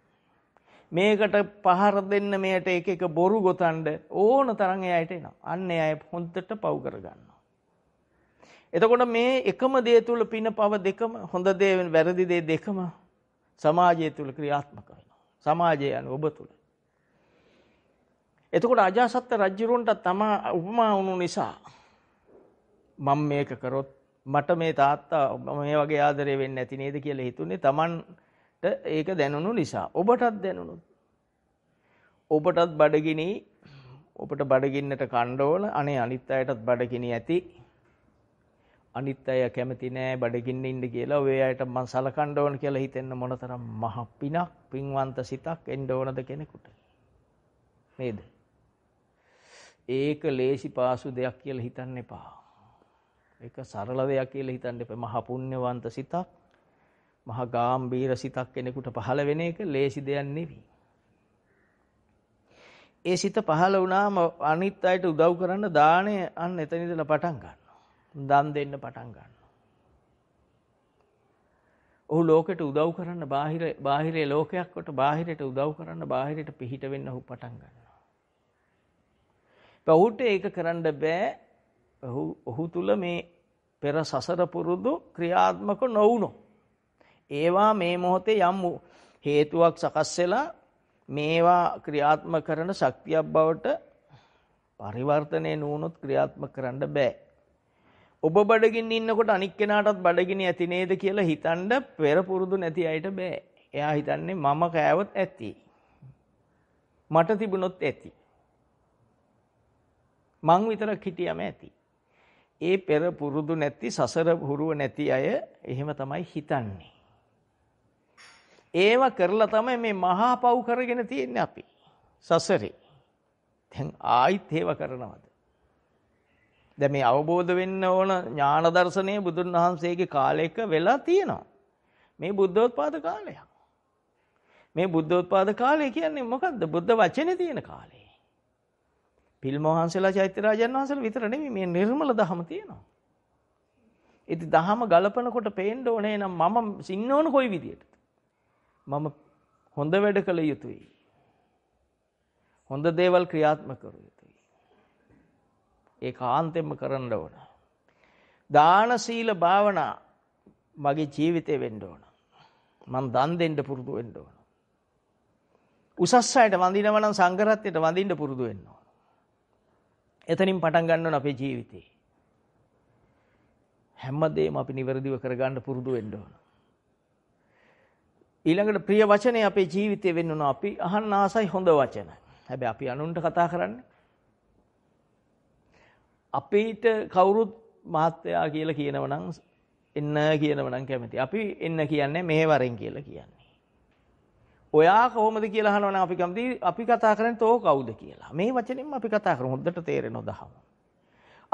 මේකට පහර දෙන්න මෙයට එක එක බොරු ගොතනද ඕන තරම් එයාට එනවා. අන්න එයා හොන්දට පව් කරගන්නවා. එතකොට මේ එකම දේ තුල පින පව දෙකම හොඳ දේ වැරදි දේ දෙකම සමාජය තුල ක්‍රියාත්මක වෙනවා. සමාජය යන ඔබ තුල. එතකොට අජාසත්ත රජුරුවන්ට තමා උපමා වුණු නිසා මම මේක කරොත් මට මේ තාත්තා මේ වගේ ආදරේ වෙන්නේ නැති නේද කියලා හිතුනේ Tamanට ඒක දැනුණු නිසා ඔබටත් දැනුණොත් ඔබටත් බඩගිනි ඔබට බඩගින්නට කණ්ඩ ඕන අනේ අනිත් අයටත් බඩගිනි ඇති අනිත් අය කැමති නෑ බඩගින්න ඉන්න කියලා ඔය අයට මං සලකන්න ඕන කියලා හිතෙන්න මොනතරම් මහ පිනක් පින්වන්ත සිතක් එන්න ඕනද කෙනෙකුට නේද ඒක ලේසි පාසු දෙයක් කියලා හිතන්න එපා. ඒක සරල දෙයක් කියලා හිතන්න එපා. මහා පුණ්‍යවන්ත සිතක්, මහා ගාම්භීර සිතක් කෙනෙකුට පහළ වෙන එක ලේසි දෙයක් නෙවෙයි. ඒ සිත පහළ වුණාම අනිත් අයට උදව් කරන්න දාණය අන්න එතන ඉඳලා පටන් ගන්නවා. දන් දෙන්න පටන් ගන්නවා. ඔහු ලෝකෙට උදව් කරන්න බාහිර බාහිරේ ලෝකයක් කොට බාහිරට උදව් කරන්න බාහිරට පිහිට වෙන්න ඔහු පටන් ගන්නවා. ඔහුට ඒක කරන්න බෑ. ඔහු තුල මේ පෙර සසර පුරුදු ක්‍රියාත්මක නොවුණු. ඒවා මේ මොහොතේ යම් හේතුවක් සකස් වෙලා මේවා ක්‍රියාත්මක කරන ශක්තියක් බවට පරිවර්තනය නොවුනොත් ක්‍රියාත්මක කරන්න බෑ. ඔබ බඩගින්න ඉන්නකොට අනික් කෙනාටත් බඩගිනි ඇති නේද කියලා හිතන්න පෙර පුරුදු නැති අයට බෑ. එයා හිතන්නේ මම කෑවොත් ඇති. මට තිබුණොත් ඇති. මං විතරක් හිටියම ඇති. ඒ පෙර පුරුදු නැති සසර පුරුව නැති අය එහෙම තමයි හිතන්නේ. ඒව කරලා තමයි මේ මහා පව් කරගෙන තියෙන්නේ අපි. සසරේ. දැන් ආයිත් ඒව කරනවද? දැන් මේ අවබෝධ වෙන්න ඕන ඥාන දර්ශනය බුදුන් වහන්සේගේ කාලයක වෙලා තියෙනවා. මේ බුද්ධෝත්පාද කාලය. මේ බුද්ධෝත්පාද කාලය කියන්නේ මොකද්ද? බුද්ධ වචනේ තියෙන කාලය. පිල්ම වහන්සේලා චෛත්‍ය රාජන් වහන්සේලා විතර නෙමෙයි මේ නිර්මල දහම තියෙනවා. ඉතින් දහම ගලපනකොට පේන්න ඕනේ නම් මම සින්න ඕන කොයි විදියට. මම හොඳ වැඩ කළ යුතුයි. හොඳ දේවල් ක්‍රියාත්මක කර යුතුයි. ඒ කාන්තෙම කරන්න ඕන. දාන සීල භාවනා මගේ ජීවිතේ වෙන්න ඕන. මං දන් දෙන්න පුරුදු වෙන්න ඕන. උසස් අයට වඳිනවා නම් සංඝරත්නයට වඳින්න පුරුදු වෙන්න එතනින් පටන් ගන්නවන අපේ ජීවිතේ. හැමදේම අපි නිවැරදිව කරගන්න පුරුදු වෙන්න ඕන. ඊළඟට ප්‍රිය වචනේ අපේ ජීවිතේ වෙන්න ඕන අපි අහන්න ආසයි හොඳ වචන. හැබැයි අපි අනුන්ට කතා කරන්නේ අපිට කවුරුත් මාත්‍යා කියලා කියනවනම් එන්න කියනවනම් කැමති. අපි එන්න කියන්නේ මෙහෙවරෙන් කියලා කියන්නේ. ඔයා කොහොමද කියලා අහනවනම් අපි කැමති අපි කතා කරන්නේ තෝ කවුද කියලා. මේ වචنينම අපි කතා කරමු. හොඳට තේරෙනව දහම.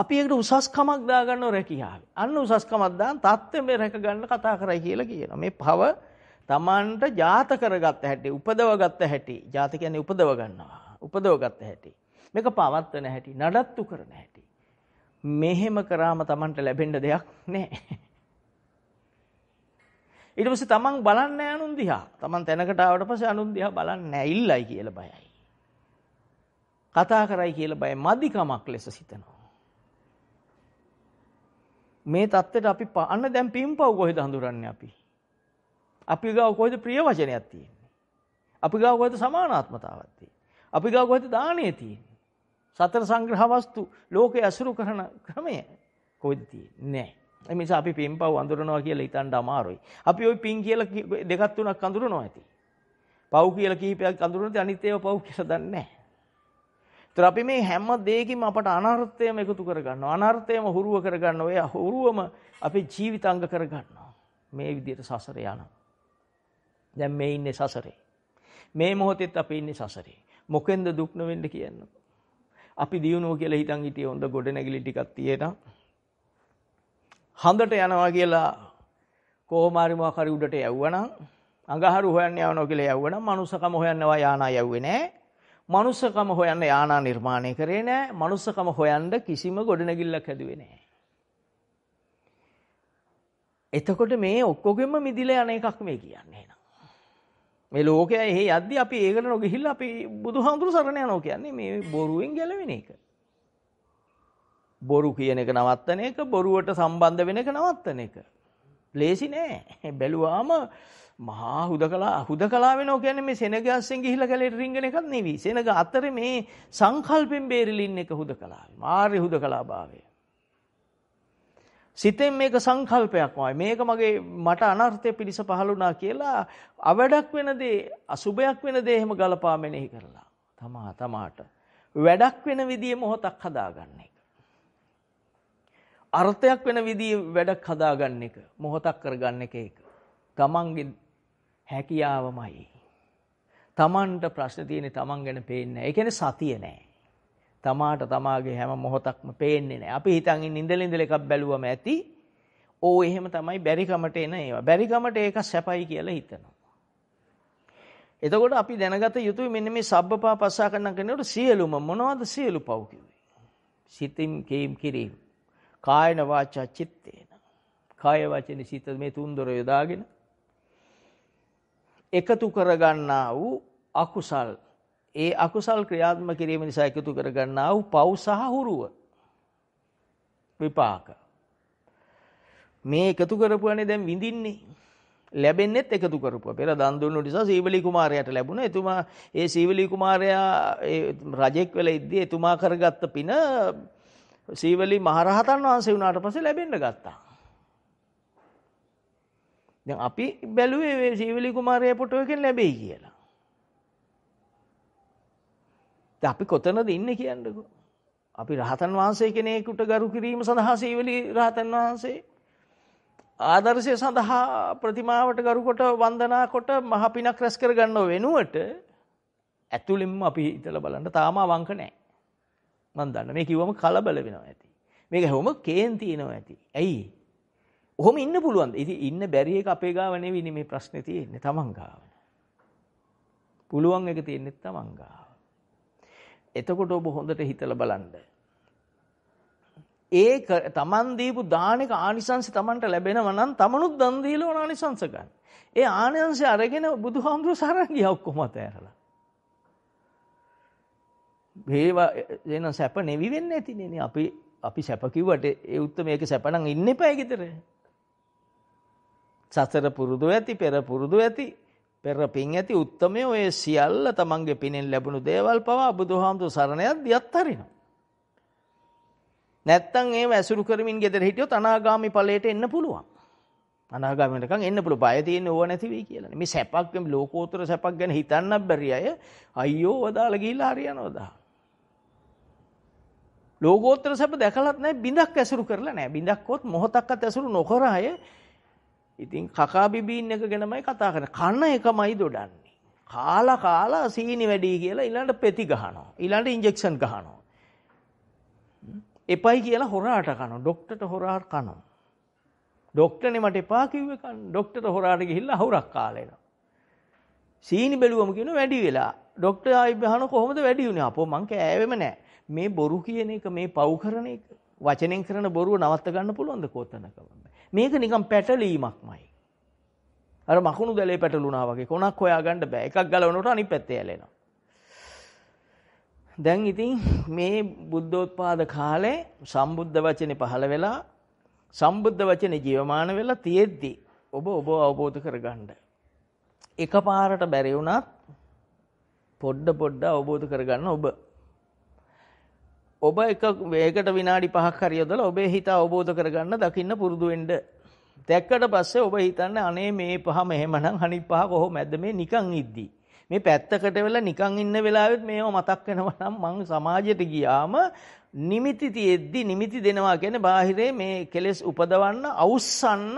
අපි ඒකට උසස් කමක් දාගන්නව රැකියාවේ. අන්න උසස් කමක් දාන තත්ත්වෙ මේ රැක ගන්න කතා කරයි කියලා කියනවා. මේ පව Tamanට ජාත කරගත්ත හැටි, උපදවගත්ත හැටි. ජාත කියන්නේ උපදව ගන්නවා. උපදවගත්ත හැටි. මේක පවත්වන හැටි, නඩත්තු කරන හැටි. මෙහෙම කරාම Tamanට ලැබෙන්න දෙයක් නැහැ. ඊට පස්සේ තමන් බලන්නේ නැහැ අනුන් දිහා. තමන් තැනකට ආවට පස්සේ අනුන් දිහා බලන්නේ නැහැ ඉල්ලයි කියලා බයයි. කතා කරයි කියලා බයයි. මදිකමක් ලෙස සිතනවා. මේ தත්ත්වයට අපි අන්න දැන් පිම්පව් කොහෙද හඳුරන්නේ අපි? අපි ගාව කොහෙද ප්‍රිය වචනයක් තියෙන්නේ? අපි ගාව කොහෙද සමානාත්මතාවක් තියෙන්නේ? අපි ගාව කොහෙද දාණය තියෙන්නේ? සතර සංග්‍රහ වස්තු ලෝකේ අසුරු කරන ක්‍රමය කොහෙද තියෙන්නේ? නැහැ. එමිස අපි පින් පව් අඳුරනවා කියලා හිතන්න අමාරුයි. අපි ওই පින් කියලා දෙකක් තුනක් අඳුරනවා ඇති. පව් කියලා කිහිපයක් අඳුරනොත් අනිත් ඒවා පව් කියලා දන්නේ නැහැ. ඒතර අපි මේ හැම දෙයකින්ම අපට අනර්ථයම එකතු කරගන්නවා. අනර්ථයම හුරුව කරගන්නවා. ඒ හුරුවම අපේ ජීවිතාංග කරගන්නවා. මේ විදිහට සසර යනවා. දැන් මේ ඉන්නේ සසරේ. මේ මොහොතෙත් අපි ඉන්නේ සසරේ. මොකෙන්ද දුක් නොවෙන්න කියන්නේ? අපි දියුණුව කියලා හිතන් හිටියේ හොඳ ගොඩනැගිලි ටිකක් තියෙනවා. හඳට යනවා කියලා කොහොම හරි මොකක් හරි උඩට යවුවනම් අඟහරු හොයන්න යනවා කියලා යවුවනම් මනුස්සකම හොයන්නවා යානා යව්වේ නෑ. මනුස්සකම හොයන්න යානා නිර්මාණය කරේ නෑ. මනුස්සකම හොයන්න කිසිම ගොඩනැගිල්ලක් හැදුවේ නෑ. එතකොට මේ ඔක්කොගෙම මිදිලා යන එකක් මේ කියන්නේ එහෙනම්. මේ ලෝකය එහෙ යද්දි අපි ඒකට නොගිහිල්ලා අපි බුදුහාමුදුරු සරණ යනවා කියන්නේ මේ බොරුවෙන් ගැලවෙන එක. බොරු කියන එක නවත්තන එක බොරුවට සම්බන්ධ වෙන එක නවත්තන එක. ලේසි නෑ බැලුවාම මහා හුදකලා හුදකලා වෙනවා කියන්නේ මේ සෙනගස්සෙන් ගිහිලා කැලේට රින්ගන එකක් නෙවෙයි. සෙනග අතරේ මේ සංකල්පෙන් බේරිලින් එක හුදකලාවේ. මාර්ය හුදකලාභාවය. සිතෙන් මේක සංකල්පයක් වයි. මේක මගේ මට අනර්ථය පිලිස පහළුණා කියලා අවඩක් වෙන දේ, අසුබයක් වෙන දේ එහෙම ගලපා මෙනෙහි කරලා. තමා තමාට වැඩක් වෙන විදිය මොහොතක් හදාගන්නේ. අර්ථයක් වෙන විදිහේ වැඩක් හදාගන්න එක මොහොතක් කරගන්න එක ඒක. තමන්ගේ හැකියාවමයි. තමන්ට ප්‍රශ්න තියෙන්නේ තමන් ගැන පේන්නේ නැහැ. ඒ කියන්නේ සතිය නැහැ. තමාට තමාගේ හැම මොහොතක්ම පේන්නේ නැහැ. අපි හිතන් ඉන්න ඉඳලා ඉඳලා එකක් බැලුවම ඇති. ඕ එහෙම තමයි බැරිකමට එන ඒවා. බැරිකමට ඒක සැපයි කියලා හිතනවා. එතකොට අපි දැනගත යුතුයි මෙන්න මේ සබ්බපා පස්සා කරන කෙනෙකුට සියලුම මොනවද සියලු පව් කිව්වේ? සිතින් කේම් කිරීම කායන වාචා චිත්තේන. කාය වචන සිත මේ තුන්දොර යොදාගෙන එකතු කරගන්නා වූ අකුසල් ඒ අකුසල් ක්‍රියාත්මක කිරීම නිසා එකතු කරගන්නා වූ පව් සහ හුරුව විපාක මේ එකතු කරපුවනේ දැන් විඳින්නේ ලැබෙන්නේත් එකතු කරපුවා. පෙර දන් දුන්නු නිසා සීවලි කුමාරයාට ලැබුණා. එතුමා ඒ සීවලි කුමාරයා රජෙක් වෙලා ඉද්දී එතුමා කරගත්ත පින සීවලි මහරහතන් වහන්සේ වුණාට පස්සේ ලැබෙන්න ගත්තා. දැන් අපි බැලුවේ මේ සීවලි කුමාරයා ෆොටෝ එකෙන් ලැබෙයි කියලා. දැන් අපි කොතනද ඉන්නේ කියන්නකෝ. අපි රහතන් වහන්සේ කෙනෙකුට ගරු කිරීම සඳහා සීවලි රහතන් වහන්සේ ආදර්ශය සඳහා ප්‍රතිමාවට ගරු කොට වන්දනා කොට මහ පිනක් රැස් කර ගන්නව වෙනුවට ඇතුළින්ම අපි හිතලා බලන්න තාම අවංක නැහැ. මන් දන්න මේ කිව්වම කලබල වෙනවා ඇති. මේක හැවම කේන්ති එනවා ඇති. ඇයි? ඔහොම ඉන්න පුළුවන්ද? ඉතින් ඉන්න බැරි එක අපේ ගාව නෙවෙයි මේ ප්‍රශ්නේ තියෙන්නේ තමන් ගාව. පුළුවන් එක තියෙන්නේ තමන් ගාව. එතකොට ඔබ හොඳට හිතලා බලන්න. ඒ තමන් දීපු දානෙක ආනිසංස තමන්ට ලැබෙනවා නම් තමනුත් දන් දීලා ආනිසංස ගන්න. ඒ ආනිසංස අරගෙන බුදුහාමුදුරුවෝ සරණ ගියා ඔක්කොම අතහැරලා. ඒවා එහෙනම් සැප නෙවි වෙන්නේ නැතිනේ නේ අපි අපි සැප කිව්වට ඒ උත්තරමයක සැප නම් ඉන්න එපා ඊතර සසර පුරුදු ඇති පෙර පුරුදු ඇති පෙර පින් ඇති උත්තරමය ඔය සියල්ල තමන්ගේ පිනෙන් ලැබුණු දේවල් පවා බුදුහාමුදුර සරණයක් දියත් හරිනවා නැත්තම් ඒව ඇසුරු කරමින් ගෙදර හිටියොත් අනාගාමි ඵලයට එන්න පුළුවන් අනාගාමීටකන් එන්න පුළුවන් බය තියෙන ඕවා නැති වෙයි කියලා. මේ සැපක් ලෝකෝත්තර සැපක් ගැන හිතන්නත් බැරි අය අයියෝ වදාලා ගිහිල්ලා හරියනවා දා. ලෝකෝත්තර සැප දැකලත් නැහැ බින්දක් ඇසුරු කරලා නැහැ. බින්දක්වත් මොහොතක්වත් ඇසුරු නොකර අය ඉතින් කකා බිබීන් එක ගැනමයි කතා කරන්නේ. කන එකමයි දොඩන්නේ. කාලා කාලා සීනි වැඩි කියලා ඊළඟට පෙති ගහනවා. ඊළඟට ඉන්ජෙක්ෂන් ගහනවා. එපයි කියලා හොරාට කනවා. ડોක්ටර්ට හොරාට කනවා. ડોක්ටර්නේ මට එපා කිව්වේ කන්න. ડોක්ටර්ට හොරාට ගිහිල්ලා හවුරක් කාලා එනවා. සීනි බැලුවම කියන වැඩි වෙලා. ડોක්ටර් ආයි බහන කොහොමද වැඩි වුණේ? අපෝ මං කෑවෙම නැහැ. මේ බොරු කියන එක මේ පව් කරන එක වචනෙන් කරන බොරුව නවත්ත ගන්න පුළුවන්ද කොතනකම මේක නිකන් පැටලීමක්මයි අර මකුණු දැලේ පැටලුණා වගේ කොනක් හොයාගන්න බෑ එකක් ගලවනකොට අනිත් පැත්තේ ඇලෙනවා දැන් ඉතින් මේ බුද්ධෝත්පාද කාලේ සම්බුද්ධ වචනේ පහළ වෙලා සම්බුද්ධ වචනේ ජීවමාන වෙලා තියෙද්දි ඔබ ඔබ අවබෝධ කරගන්න එකපාරට බැරි වුණත් පොඩ පොඩ අවබෝධ කරගන්න ඔබ ඔබ එක ඒකට විනාඩි 5ක් හරි යොදලා ඔබේ හිත අවබෝධ කරගන්න දකින්න පුරුදු වෙන්න. දැක්කට පස්සේ ඔබ හිතන්නේ අනේ මේ පහ මෙහෙමනම් අනිත් පහ කොහොමද මේ නිකන් ඉද්දි. මේ පැත්තකට වෙලා නිකන් ඉන්න වෙලාවෙත් මේව මතක් වෙනවා නම් මං සමාජයට ගියාම නිමිති තියෙද්දි නිමිති දෙනවා කියන්නේ බාහිරේ මේ කෙලෙස් උපදවන්න අවුස්සන්න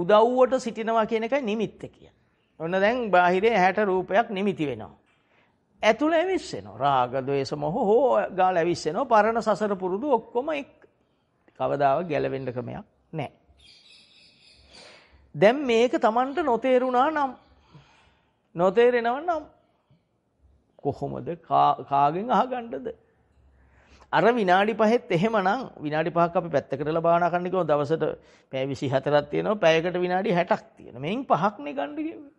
උදව්වට සිටිනවා කියන එකයි නිමිත්ත කියන්නේ. ඔන්න දැන් බාහිරේ හැට රූපයක් නිමිති වෙනවා. ඇතුළ ඇවිස්සෙනවා. රාග, ද්වේෂ, මොහ හෝ ගාල ඇවිස්සෙනවා. පරණ සසර පුරුදු ඔක්කොම එක් කවදාව ගැලවෙන්න ක්‍රමයක් නැහැ. දැන් මේක Tamanට නොතේරුණා නම් නොතේරෙනව නම් කොහොමද කාගෙන් අහගන්නද? අර විනාඩි 5ත් එහෙමනම් විනාඩි 5ක් අපි පැත්තකටලා භාවනා කරන්න කිව්වොත් දවසට පැය 24ක් තියෙනවා පැයකට විනාඩි 60ක් තියෙනවා. මෙයින් පහක් නේ ගන්න කිව්වේ.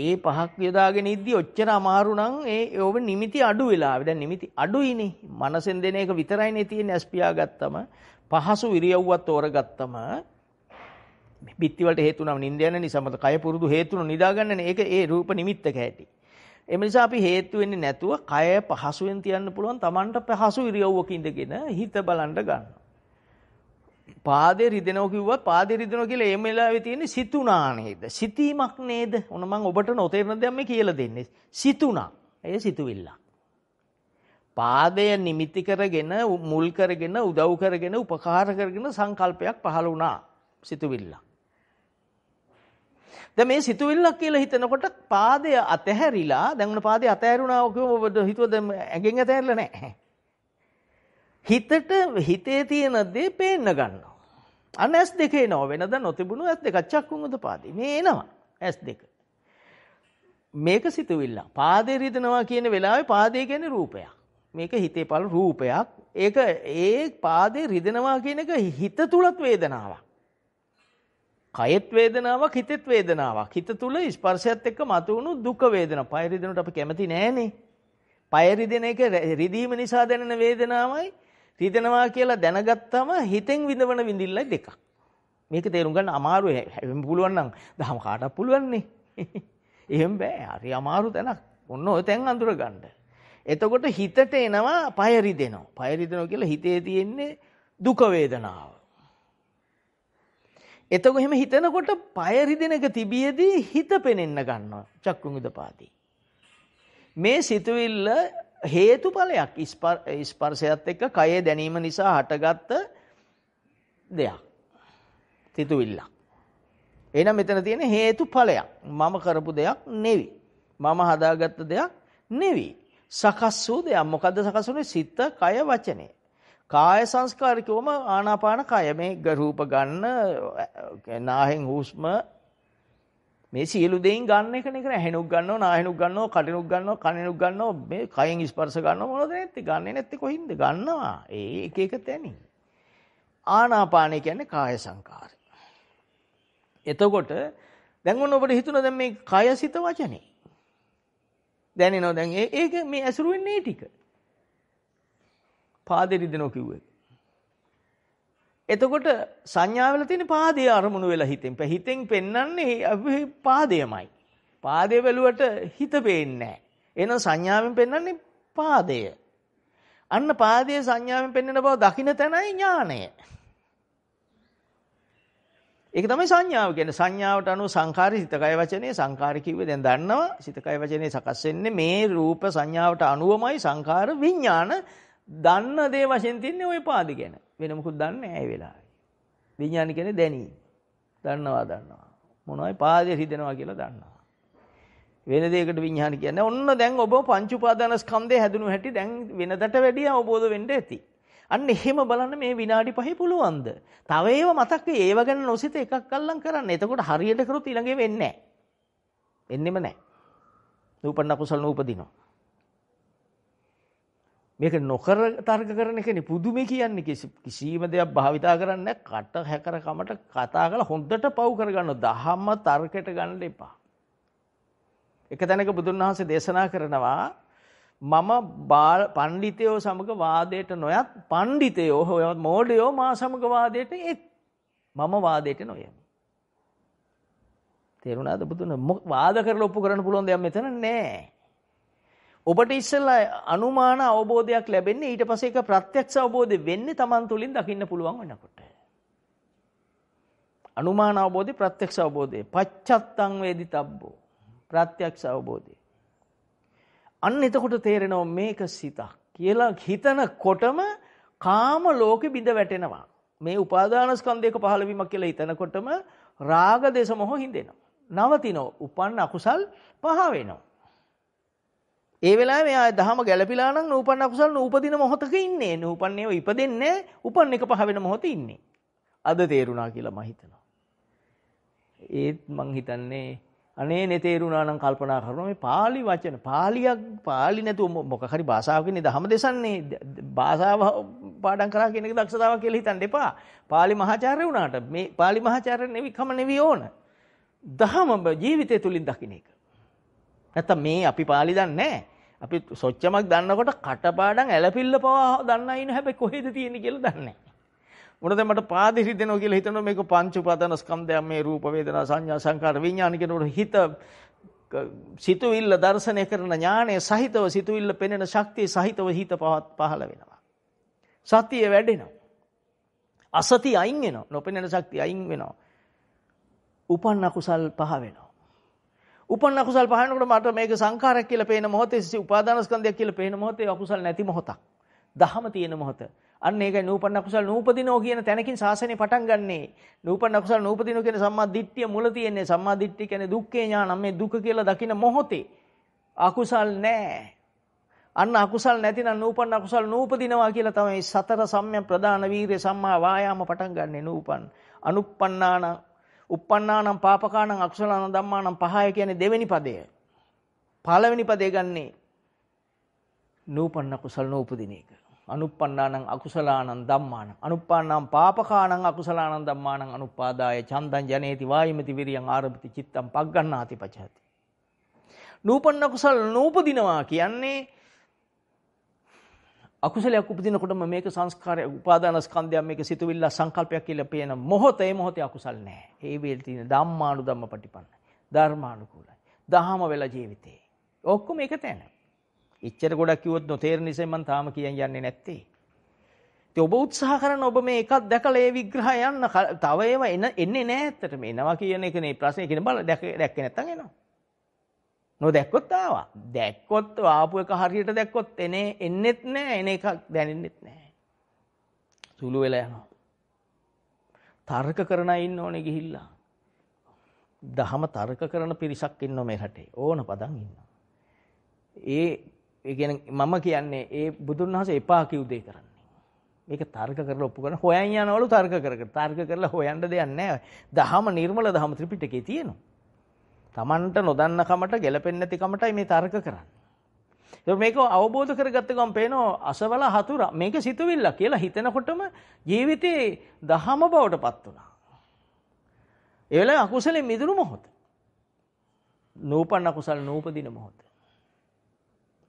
ඒ පහක් යොදාගෙන ඉද්දි ඔච්චර අමාරු නම් ඒ ඕව නිමිති අඩු වෙලාවේ දැන් නිමිති අඩුයිනේ මනසෙන් දෙන එක විතරයිනේ තියෙන්නේ ඇස් පියාගත්තම පහසු ඉරියව්වත් තෝරගත්තම බිත්ති වලට හේතු නම් නිින්ද යන නිසා මත කය පුරුදු හේතුණු නිදාගන්නනේ ඒක ඒ රූප නිමිත්තක ඇති එම නිසා අපි හේතු වෙන්නේ නැතුව කය පහසුවෙන් තියන්න පුළුවන් Tamanට පහසු ඉරියව්වක ඉඳගෙන හිත බලන්න ගන්නවා පාදේ රිදෙනව කිව්වත් පාදේ රිදෙනව කියලා ඒ වෙලාවේ තියෙන්නේ සිතුණා නේද? සිතීමක් නේද? ඔන්න මම ඔබට නොතේරෙන දෙයක් මේ කියලා දෙන්නේ. සිතුණා. ඒ සිතුවිල්ල. පාදය නිමිති කරගෙන මුල් කරගෙන උදව් කරගෙන උපකාර කරගෙන සංකල්පයක් පහළ වුණා. සිතුවිල්ල. දැන් මේ සිතුවිල්ලක් කියලා හිතනකොට පාදය අතහැරිලා දැන් උන පාදය අතහැරුණා ඔකම ඔබ හිතුවද ඇඟෙන් අතහැරලා නැහැ. හිතට හිතේ තියෙන දේ පේන්න ගන්නවා. අන්න ඇස් දෙකේ නෝ වෙනද නොතිබුණු ඇස් දෙක චක්කුන් උදපාදි. මේ එනවා ඇස් දෙක. මේක සිතුවිල්ල. පාදේ රිදෙනවා කියන වෙලාවේ පාදේ කියන්නේ රූපයක්. මේක හිතේ පළ රූපයක්. ඒක ඒ පාදේ රිදෙනවා කියන එක හිත තුලත් වේදනාවක්. කයෙත් වේදනාවක් හිතෙත් වේදනාවක්. හිත තුල ස්පර්ශයත් එක්ක මතුවුණු දුක වේදනාව. පය රිදෙනට අපි කැමති නෑනේ. පය රිදෙන එක රිදීම නිසා දැනෙන වේදනාවයි රිදෙනවා කියලා දැනගත්තම හිතෙන් විඳවන විඳිල්ලයි දෙකක්. මේක තේරුම් ගන්න අමාරු හැම පුළුවන් නම් දහම කාටත් පුළුවන් නේ. එහෙම බෑ. හරි අමාරු තැනක්. ඔන්න ඔය තැන් අඳුර ගන්න. එතකොට හිතට එනවා පය රිදෙනවා. පය රිදෙනවා කියලා හිතේ තියෙන්නේ දුක වේදනාව. එතකොට එහෙම හිතනකොට පය රිදෙන එක තිබියදී හිත පෙනෙන්න ගන්නවා චක්කුං උදපාදී. මේ සිතුවිල්ල හේතුඵලයක් ස්පර්ශයත් එක්ක කයේ දැනීම නිසා හටගත්ත දෙයක්. සිතුවිල්ලක්. එහෙනම් මෙතන තියෙන හේතුඵලයක්. මම කරපු දෙයක් නෙවි. මම හදාගත්ත දෙයක් නෙවි. සකස් වූ දෙයක්. මොකද්ද සකස් වුනේ? සිත, කය, වචනේ. කාය සංස්කාර කිව්වම ආනාපාන කය මේ රූප ගන්න නාහෙන් හුස්ම මේ සියලු දෙයින් ගන්න එක නේ කරන්නේ. ඇහෙනුක් ගන්නවා, නාහෙනුක් ගන්නවා, කටිනුක් ගන්නවා, කනිනුක් ගන්නවා, මේ කයෙන් ස්පර්ශ ගන්නවා මොනවද නැත්තේ? ගන්නේ නැත්තේ කොහින්ද? ගන්නවා. ඒ එක එක තැනින්. ආනාපානය කියන්නේ කාය සංකාරය. එතකොට දැන් ඔන්න ඔබට හිතුණා දැන් මේ කය සිත වචනේ. දැනෙනවා දැන් ඒක මේ ඇසුරු වෙන්නේ ටික. පාදෙ රිදෙනවා කිව්වේ. එතකොට සංඥාවල තියෙන පාදයේ අරමුණු වෙලා හිතෙන්. හිතෙන් පෙන්වන්නේ අපි පාදයමයි. පාදය බැලුවට හිත පේන්නේ නැහැ. එහෙනම් සංඥාවෙන් පෙන්වන්නේ පාදය. අන්න පාදයේ සංඥාවෙන් පෙන්වන බව දකින්න තැනයි ඥාණය. ඒක තමයි සංඥාව කියන්නේ සංඥාවට අනුව සංඛාරය සිතකය වචනේ සංඛාර කිව්වේ දැන් දන්නවා සිතකය වචනේ සකස් වෙන්නේ මේ රූප සංඥාවට අනුවමයි සංඛාර විඥාන දන්න දේ වශයෙන් තින්නේ ওই පාදි ගැන. වෙන මොකුත් දන්නේ නැහැ ඒ වෙලාවේ. විඥානි කියන්නේ දැනීම. දන්නවා දන්නවා. මොනවයි පාදයේ හිදෙනවා කියලා දන්නවා. වෙන දෙයකට විඥාන කියන්නේ ඔන්න දැන් ඔබ පංච උපාදාන ස්කන්ධය හැදුණු හැටි දැන් වෙනදට වැඩිය අවබෝධ වෙන්න ඇති. අන්න එහෙම බලන්න මේ විනාඩි පහේ පුළුවන්ද? තව ඒව මතක් වෙයි. ඒව ගැන නොසිත එකක් අල්ලම් කරන්න. එතකොට හරියට කරොත් ඊළඟේ වෙන්නේ නැහැ. වෙන්නෙම නැහැ. නූපන්න කුසල නූපදිනවා. මේක නොකර තර්ක කරන එකනේ පුදුමේ කියන්නේ කිසිම දෙයක් භාවිතා කරන්නේ කට හැකර කමට කතා කරලා හොඳට පව් කරගන්න දහම තර්කයට ගන්න එපා. එක තැනක බුදුන් වහන්සේ දේශනා කරනවා මම පණ්ඩිතයෝ සමග වාදයට නොයත් පණ්ඩිතයෝ හොයවත් මෝඩයෝ මා සමග වාදයට එත් මම වාදයට නොයමි. තේරුණාද බුදුන් වාද කරලා ඔප්පු කරන්න පුළුවන් දෙයක් මෙතන නෑ. ඔබට ඉස්සෙල්ලා අනුමාන අවබෝධයක් ලැබෙන්නේ ඊට පස්සේ ඒක ප්‍රත්‍යක්ෂ අවබෝධය වෙන්නේ Taman තුලින් දකින්න පුළුවන් වෙනකොට. අනුමාන අවබෝධය ප්‍රත්‍යක්ෂ අවබෝධය. පච්චත්තං වේදිතබ්බෝ. ප්‍රත්‍යක්ෂ අවබෝධය. අන්න එතකොට තේරෙනවා මේක සිතක් කියලා හිතනකොටම කාම ලෝකෙ බිඳ වැටෙනවා. මේ උපාදාන ස්කන්ධයක පහළවීමක් කියලා හිතනකොටම රාග දේශ මොහ හිඳෙනවා. නවතිනෝ උපන් අකුසල් පහ වෙනවා. ඒ වෙලාවේ මෙයා දහම ගැළපිලා නම් නූපන්න අකුසල් නූපදින මොහොතක ඉන්නේ. නූපන්නේ ඉපදෙන්නේ උපන් එක පහ වෙන මොහොතේ ඉන්නේ. අද තේරුණා කියලා මම හිතනවා. ඒත් මං හිතන්නේ අනේ නේ තේරුණා නම් කල්පනා කරනවා මේ pāli වචන පාලියක් pāli නැතුව මොකක් හරි භාෂාවකින් දහම දෙසන්නේ භාෂාව පාඩම් කරා කියන එක දක්ෂතාවක් කියලා හිතන්න එපා. pāli මහාචාර්ය වුණාට මේ pāli මහාචාර්ය නෙවෙයි කම නෙවෙයි ඕන. දහම ජීවිතය තුලින් දකින්න එක. නැත්තම් මේ අපි pāli දන්නේ නැහැ. අපි සොච්චමක් දන්නකොට කටපාඩම් ඇලපිල්ල පවා දන්නා ඉන්න හැබැයි කොහෙද තියෙන්නේ කියලා දන්නේ නැහැ. මොනද මට පාදිරි දෙනවා කියලා හිතනවා මේක පංච උපාදාන ස්කන්ධයන් මේ රූප වේදනා සංඥා සංකාර විඥාන කියනකොට හිත සිතුවිල්ල දර්ශනය කරන ඥානය සහිතව සිතුවිල්ල පෙනෙන ශක්තිය සහිතව හිත පවත් පහළ වෙනවා. සතිය වැඩෙනවා. අසතිය අයින් වෙනවා. නොපෙනෙන ශක්තිය අයින් වෙනවා. උපන් අකුසල් පහ වෙනවා. උපන් අකුසල් පහනකොට මට මේක සංඛාරයක් කියලා පේන මොහොතේ සිසි උපාදානස්කන්ධයක් කියලා පේන මොහොතේ අකුසල් නැති මොහොතක්. දහම තියෙන මොහොත. අන්න ඒකයි නූපන් අකුසල් නූපදිනෝ කියන තැනකින් සාසනේ පටන් ගන්නේ. නූපන් අකුසල් නූපදිනෝ කියන සම්මා දිට්ඨිය මුල තියෙන්නේ. සම්මා දිට්ඨිය කියන්නේ දුක්ඛේ ඥානම් මේ දුක කියලා දකින මොහොතේ අකුසල් නැහැ. අන්න අකුසල් නැතිනම් නූපන් අකුසල් නූපදිනවා කියලා තමයි සතර සම්‍යක් ප්‍රදාන වීරිය සම්මා වායාම පටන් ගන්නෙ නූපන්. අනුප්පන්නාන uppannānam pāpakānam අකුසලාන ධම්මානම් පහය කියන්නේ දෙවෙනි පදය. පළවෙනි පදේ ගන්නේ නූපන්න කුසල් නූපදින එක. අනුප්පන්නානං අකුසලානං ධම්මානං අනුප්පන්නාං පාපකානං අකුසලානං ධම්මානං අනුපාදාය චන්දං ජනේති වායමති විරියං ආරම්භති චිත්තං පග්ගණ්ණාති පචහති නූපන්න කුසල් නූපදිනවා කියන්නේ අකුසලයක් උපදිනකොටම මේක සංස්කාරය උපාදානස්කන්ධයක් මේක සිතුවිල්ල සංකල්පයක් කියලා පේන මොහොත ඒ මොහොතේ අකුසල් නැහැ. ඒ වේල් තියෙන ධම්මානුධම්ම පටිපන්නයි. ධර්මානුකූලයි. දහම වෙලා ජීවිතේ. ඔක්කොම එක තැන. එච්චර ගොඩක් කිව්වොත් නොතේරෙන නිසා මම තාම කියන් යන්නේ නැත්තේ. ඉතින් ඔබ උත්සාහ කරන ඔබ මේ එකක් දැකලා ඒ විග්‍රහය යන්න තව ඒවා එන්නේ නැහැ ඇත්තටම. එනවා කියන එකනේ ප්‍රශ්නේ කියන බල දැක්කේ නැත්තම් එනවා. නොදැක්කොත් ආවා. දැක්කොත් ආපු එක හරියට දැක්කොත් එනේ එන්නෙත් නෑ එන එකක් දැනෙන්නෙත් නෑ. සුළු වෙලා යනවා. තර්ක කරන අය ඉන්න ඕනේ ගිහිල්ලා. දහම තර්ක කරන පිරිසක් ඉන්නෝ මේ රටේ. ඕන පදන් ඉන්නවා. ඒ ඒ මම කියන්නේ ඒ බුදුන් වහන්සේ එපා කිව් දෙය කරන්නේ. මේක තර්ක කරලා ඔප්පු කරන හොයන් යනවලු තර්ක කර කර තර්ක කරලා හොයන්න දෙයක් නැහැ. දහම නිර්මල දහම ත්‍රිපිටකේ තියෙනවා. Tamanට නොදන්න කමට ගැලපෙන්නේ නැති කමටයි මේ තර්ක කරන්නේ. ඒක මේක අවබෝධ කරගත්ත ගමන් පේනවා අසවල හතුර මේක සිතුවිල්ල කියලා හිතනකොටම ජීවිතේ දහම බවටපත් වුණා. ඒ වෙලාවේ අකුසලෙ මිදුණු මොහොත. නූපන් අකුසල් නූපදින මොහොත.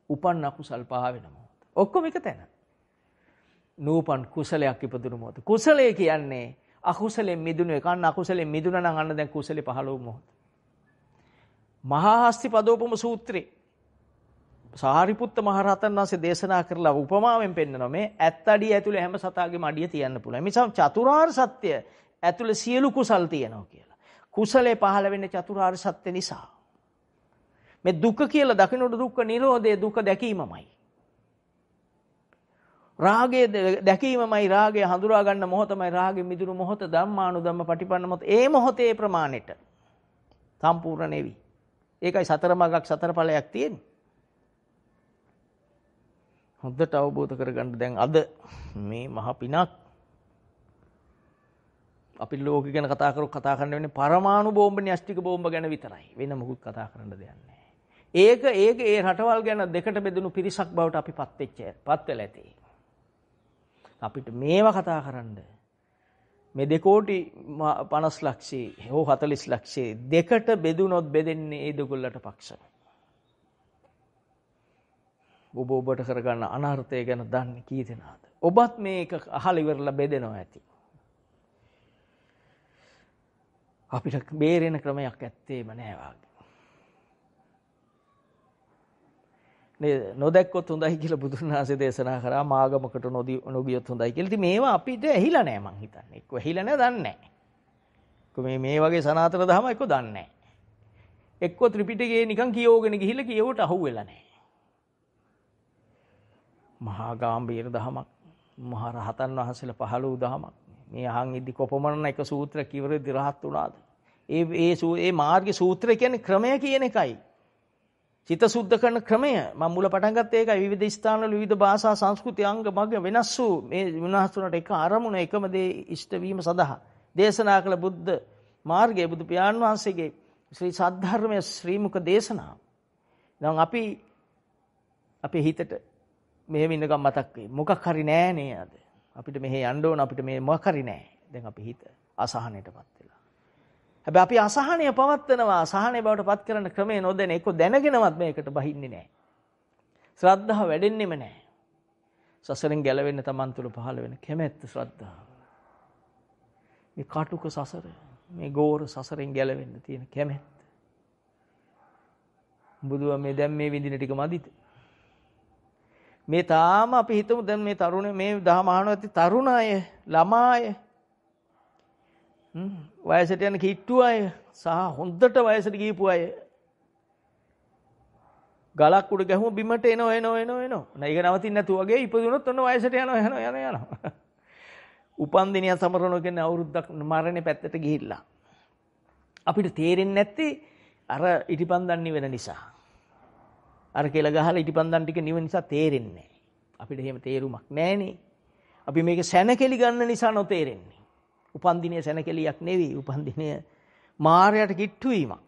උපන් අකුසල් පහ වෙන මොහොත. ඔක්කොම එක තැන. නූපන් කුසලයක් ඉපදුණු මොහොත. කුසලය කියන්නේ අකුසලෙන් මිදුණු එක. අන්න අකුසලෙන් මිදුණා නම් අන්න දැන් කුසලෙ පහළ වූ මොහොත. මහාහස්ති පදෝපම සූත්‍රේ සාරිපුත්ත මහරහතන් වහන්සේ දේශනා කරලා උපමාවෙන් පෙන්වනවා මේ ඇත් අඩිය ඇතුලේ හැම සතාගේම අඩිය තියන්න පුළුවන්. මිසම් චතුරාර්ය සත්‍ය ඇතුලේ සියලු කුසල් තියෙනවා කියලා. කුසලේ පහළ වෙන්නේ චතුරාර්ය සත්‍ය නිසා. මේ දුක කියලා දකින්නට දුක්ඛ නිරෝධය දුක දැකීමමයි. රාගය දැකීමමයි රාගය හඳුනා ගන්න මොහොතමයි රාගෙ මිදුණු මොහොත ධම්මානුධම්ම පටිපන්න මොහොත ඒ මොහොතේ ප්‍රමාණයට සම්පූර්ණ නෙවි. ඒකයි සතර මගක් සතර ඵලයක් තියෙන්නේ. හොඳට අවබෝධ කරගන්න දැන් අද මේ මහ පිනක් අපි ලෝකෙ ගැන කතා කරොත් කතා කරන්න වෙන්නේ පරමාණු බෝම්බ න්‍යෂ්ටික බෝම්බ ගැන විතරයි. වෙන මොකුත් කතා කරන්න දෙයක් නැහැ. ඒක ඒක ඒ රටවල් ගැන දෙකට බෙදුණු පිරිසක් බවට අපිපත් වෙච්ච පත් වෙලා ඇති. අපිට මේවා කතා කරන්න මේ දෙකෝටි පනස් ලක්ෂයේ හෝ හතලිස් ලක්ෂයේ දෙකට බෙදුනොත් බෙදෙන්නේ ඒ දෙගොල්ලට පක්ෂ. ඔබ ඔබට කරගන්න අනර්ථය ගැන දන්න කී දෙනාද. ඔබත් මේක අහලිවරලා බෙදෙනවා ඇති. අපිට බේරෙන ක්‍රමයක් ඇත්තේම නෑවාගේ. නේද නොදැක්කොත් හොඳයි කියලා බුදුන් වහන්සේ දේශනා කරා මාගමකට නොදී නොගියොත් හොඳයි කියලා. ඉතින් මේවා අපිට ඇහිලා නැහැ මං හිතන්නේ. එක්ක ඇහිලා නැහැ දන්නේ නැහැ. මේ මේ වගේ සනාතන දහම එක්ක දන්නේ නැහැ. එක්ක ත්‍රිපිටකේ නිකන් කියෝගෙන ගිහිල්ලා කියවට අහුවෙලා නැහැ. මහා ගාම්භීර දහමක්, මහා රහතන් වහන්සේලා පහළ වූ දහමක්. මේ අහන් ඉදි කොපමණ එක සූත්‍ර කිවරදි රහත් වුණාද? ඒ ඒ ඒ මාර්ග සූත්‍ර කියන්නේ ක්‍රමය කියන එකයි. චිත සුද්ධ කරන ක්‍රමය මම මුල පටන් ගත්තේ ඒකයි විවිධ ස්ථානවල විවිධ භාෂා සංස්කෘති අංග මග වෙනස් වූ මේ විනාසුනට එක අරමුණ එකම දේ ඉෂ්ට වීම සඳහා දේශනා කළ බුද්ධ මාර්ගයේ බුදු පියාණන් වහන්සේගේ ශ්‍රී සද්ධර්මයේ ශ්‍රීමුක දේශනාව. නම් අපි අපේ හිතට මෙහෙම ඉන්නකම් මතක් වෙයි. මොකක් හරි නෑ නේද? අපිට මෙහෙ යන්න ඕන අපිට මේ මොකක් හරි නෑ. දැන් අපි හිත අසහනයටපත් වෙනවා. හැබැයි අපි අසහනය පවත්වනවා අසහනය බවට පත් කරන ක්‍රමය නොදැන ඒක දැනගෙනවත් මේකට බහින්නේ නැහැ. ශ්‍රද්ධාව වැඩෙන්නෙම නැහැ. සසරෙන් ගැලවෙන්න තමන් තුළ පහළ වෙන කැමැත්ත ශ්‍රද්ධාව. මේ කටුක සසර මේ ගෝර සසරෙන් ගැලවෙන්න තියෙන කැමැත්ත. බුදුව මේ දැන් මේ විඳින ටික මදිත. මේ තාම අපි හිතමු දැන් මේ තරුණ මේ දහම අහනවා ඇති තරුණ අය ළමා අය වයසට යන කිට්ටු අය සහ හොඳට වයසට ගිහිපු අය ගලක් උඩ ගැහුම බිමට එනව එනව එනව එනව. නේක නවතින්න නැතු වගේ ඉපදුනොත් ඔන්න වයසට යනවා යනවා යනවා යනවා. උපන්දිනිය සමරනවා කියන්නේ අවුරුද්දක් මරණේ පැත්තට ගිහිල්ලා. අපිට තේරෙන්නේ නැති අර ඉටිපන්දන් නිවෙන නිසා. අර කියලා ගහලා ඉටිපන්දන් ටික නිවෙන නිසා තේරෙන්නේ නැහැ. අපිට එහෙම තේරුමක් නැහැනේ. අපි මේක සැනකෙලි ගන්න නිසා නොතේරෙන්නේ. උපන්දිනයේ සැනකෙලියක් නෙවෙයි උපන්දිනය මායයට කිට්ටු වීමක්.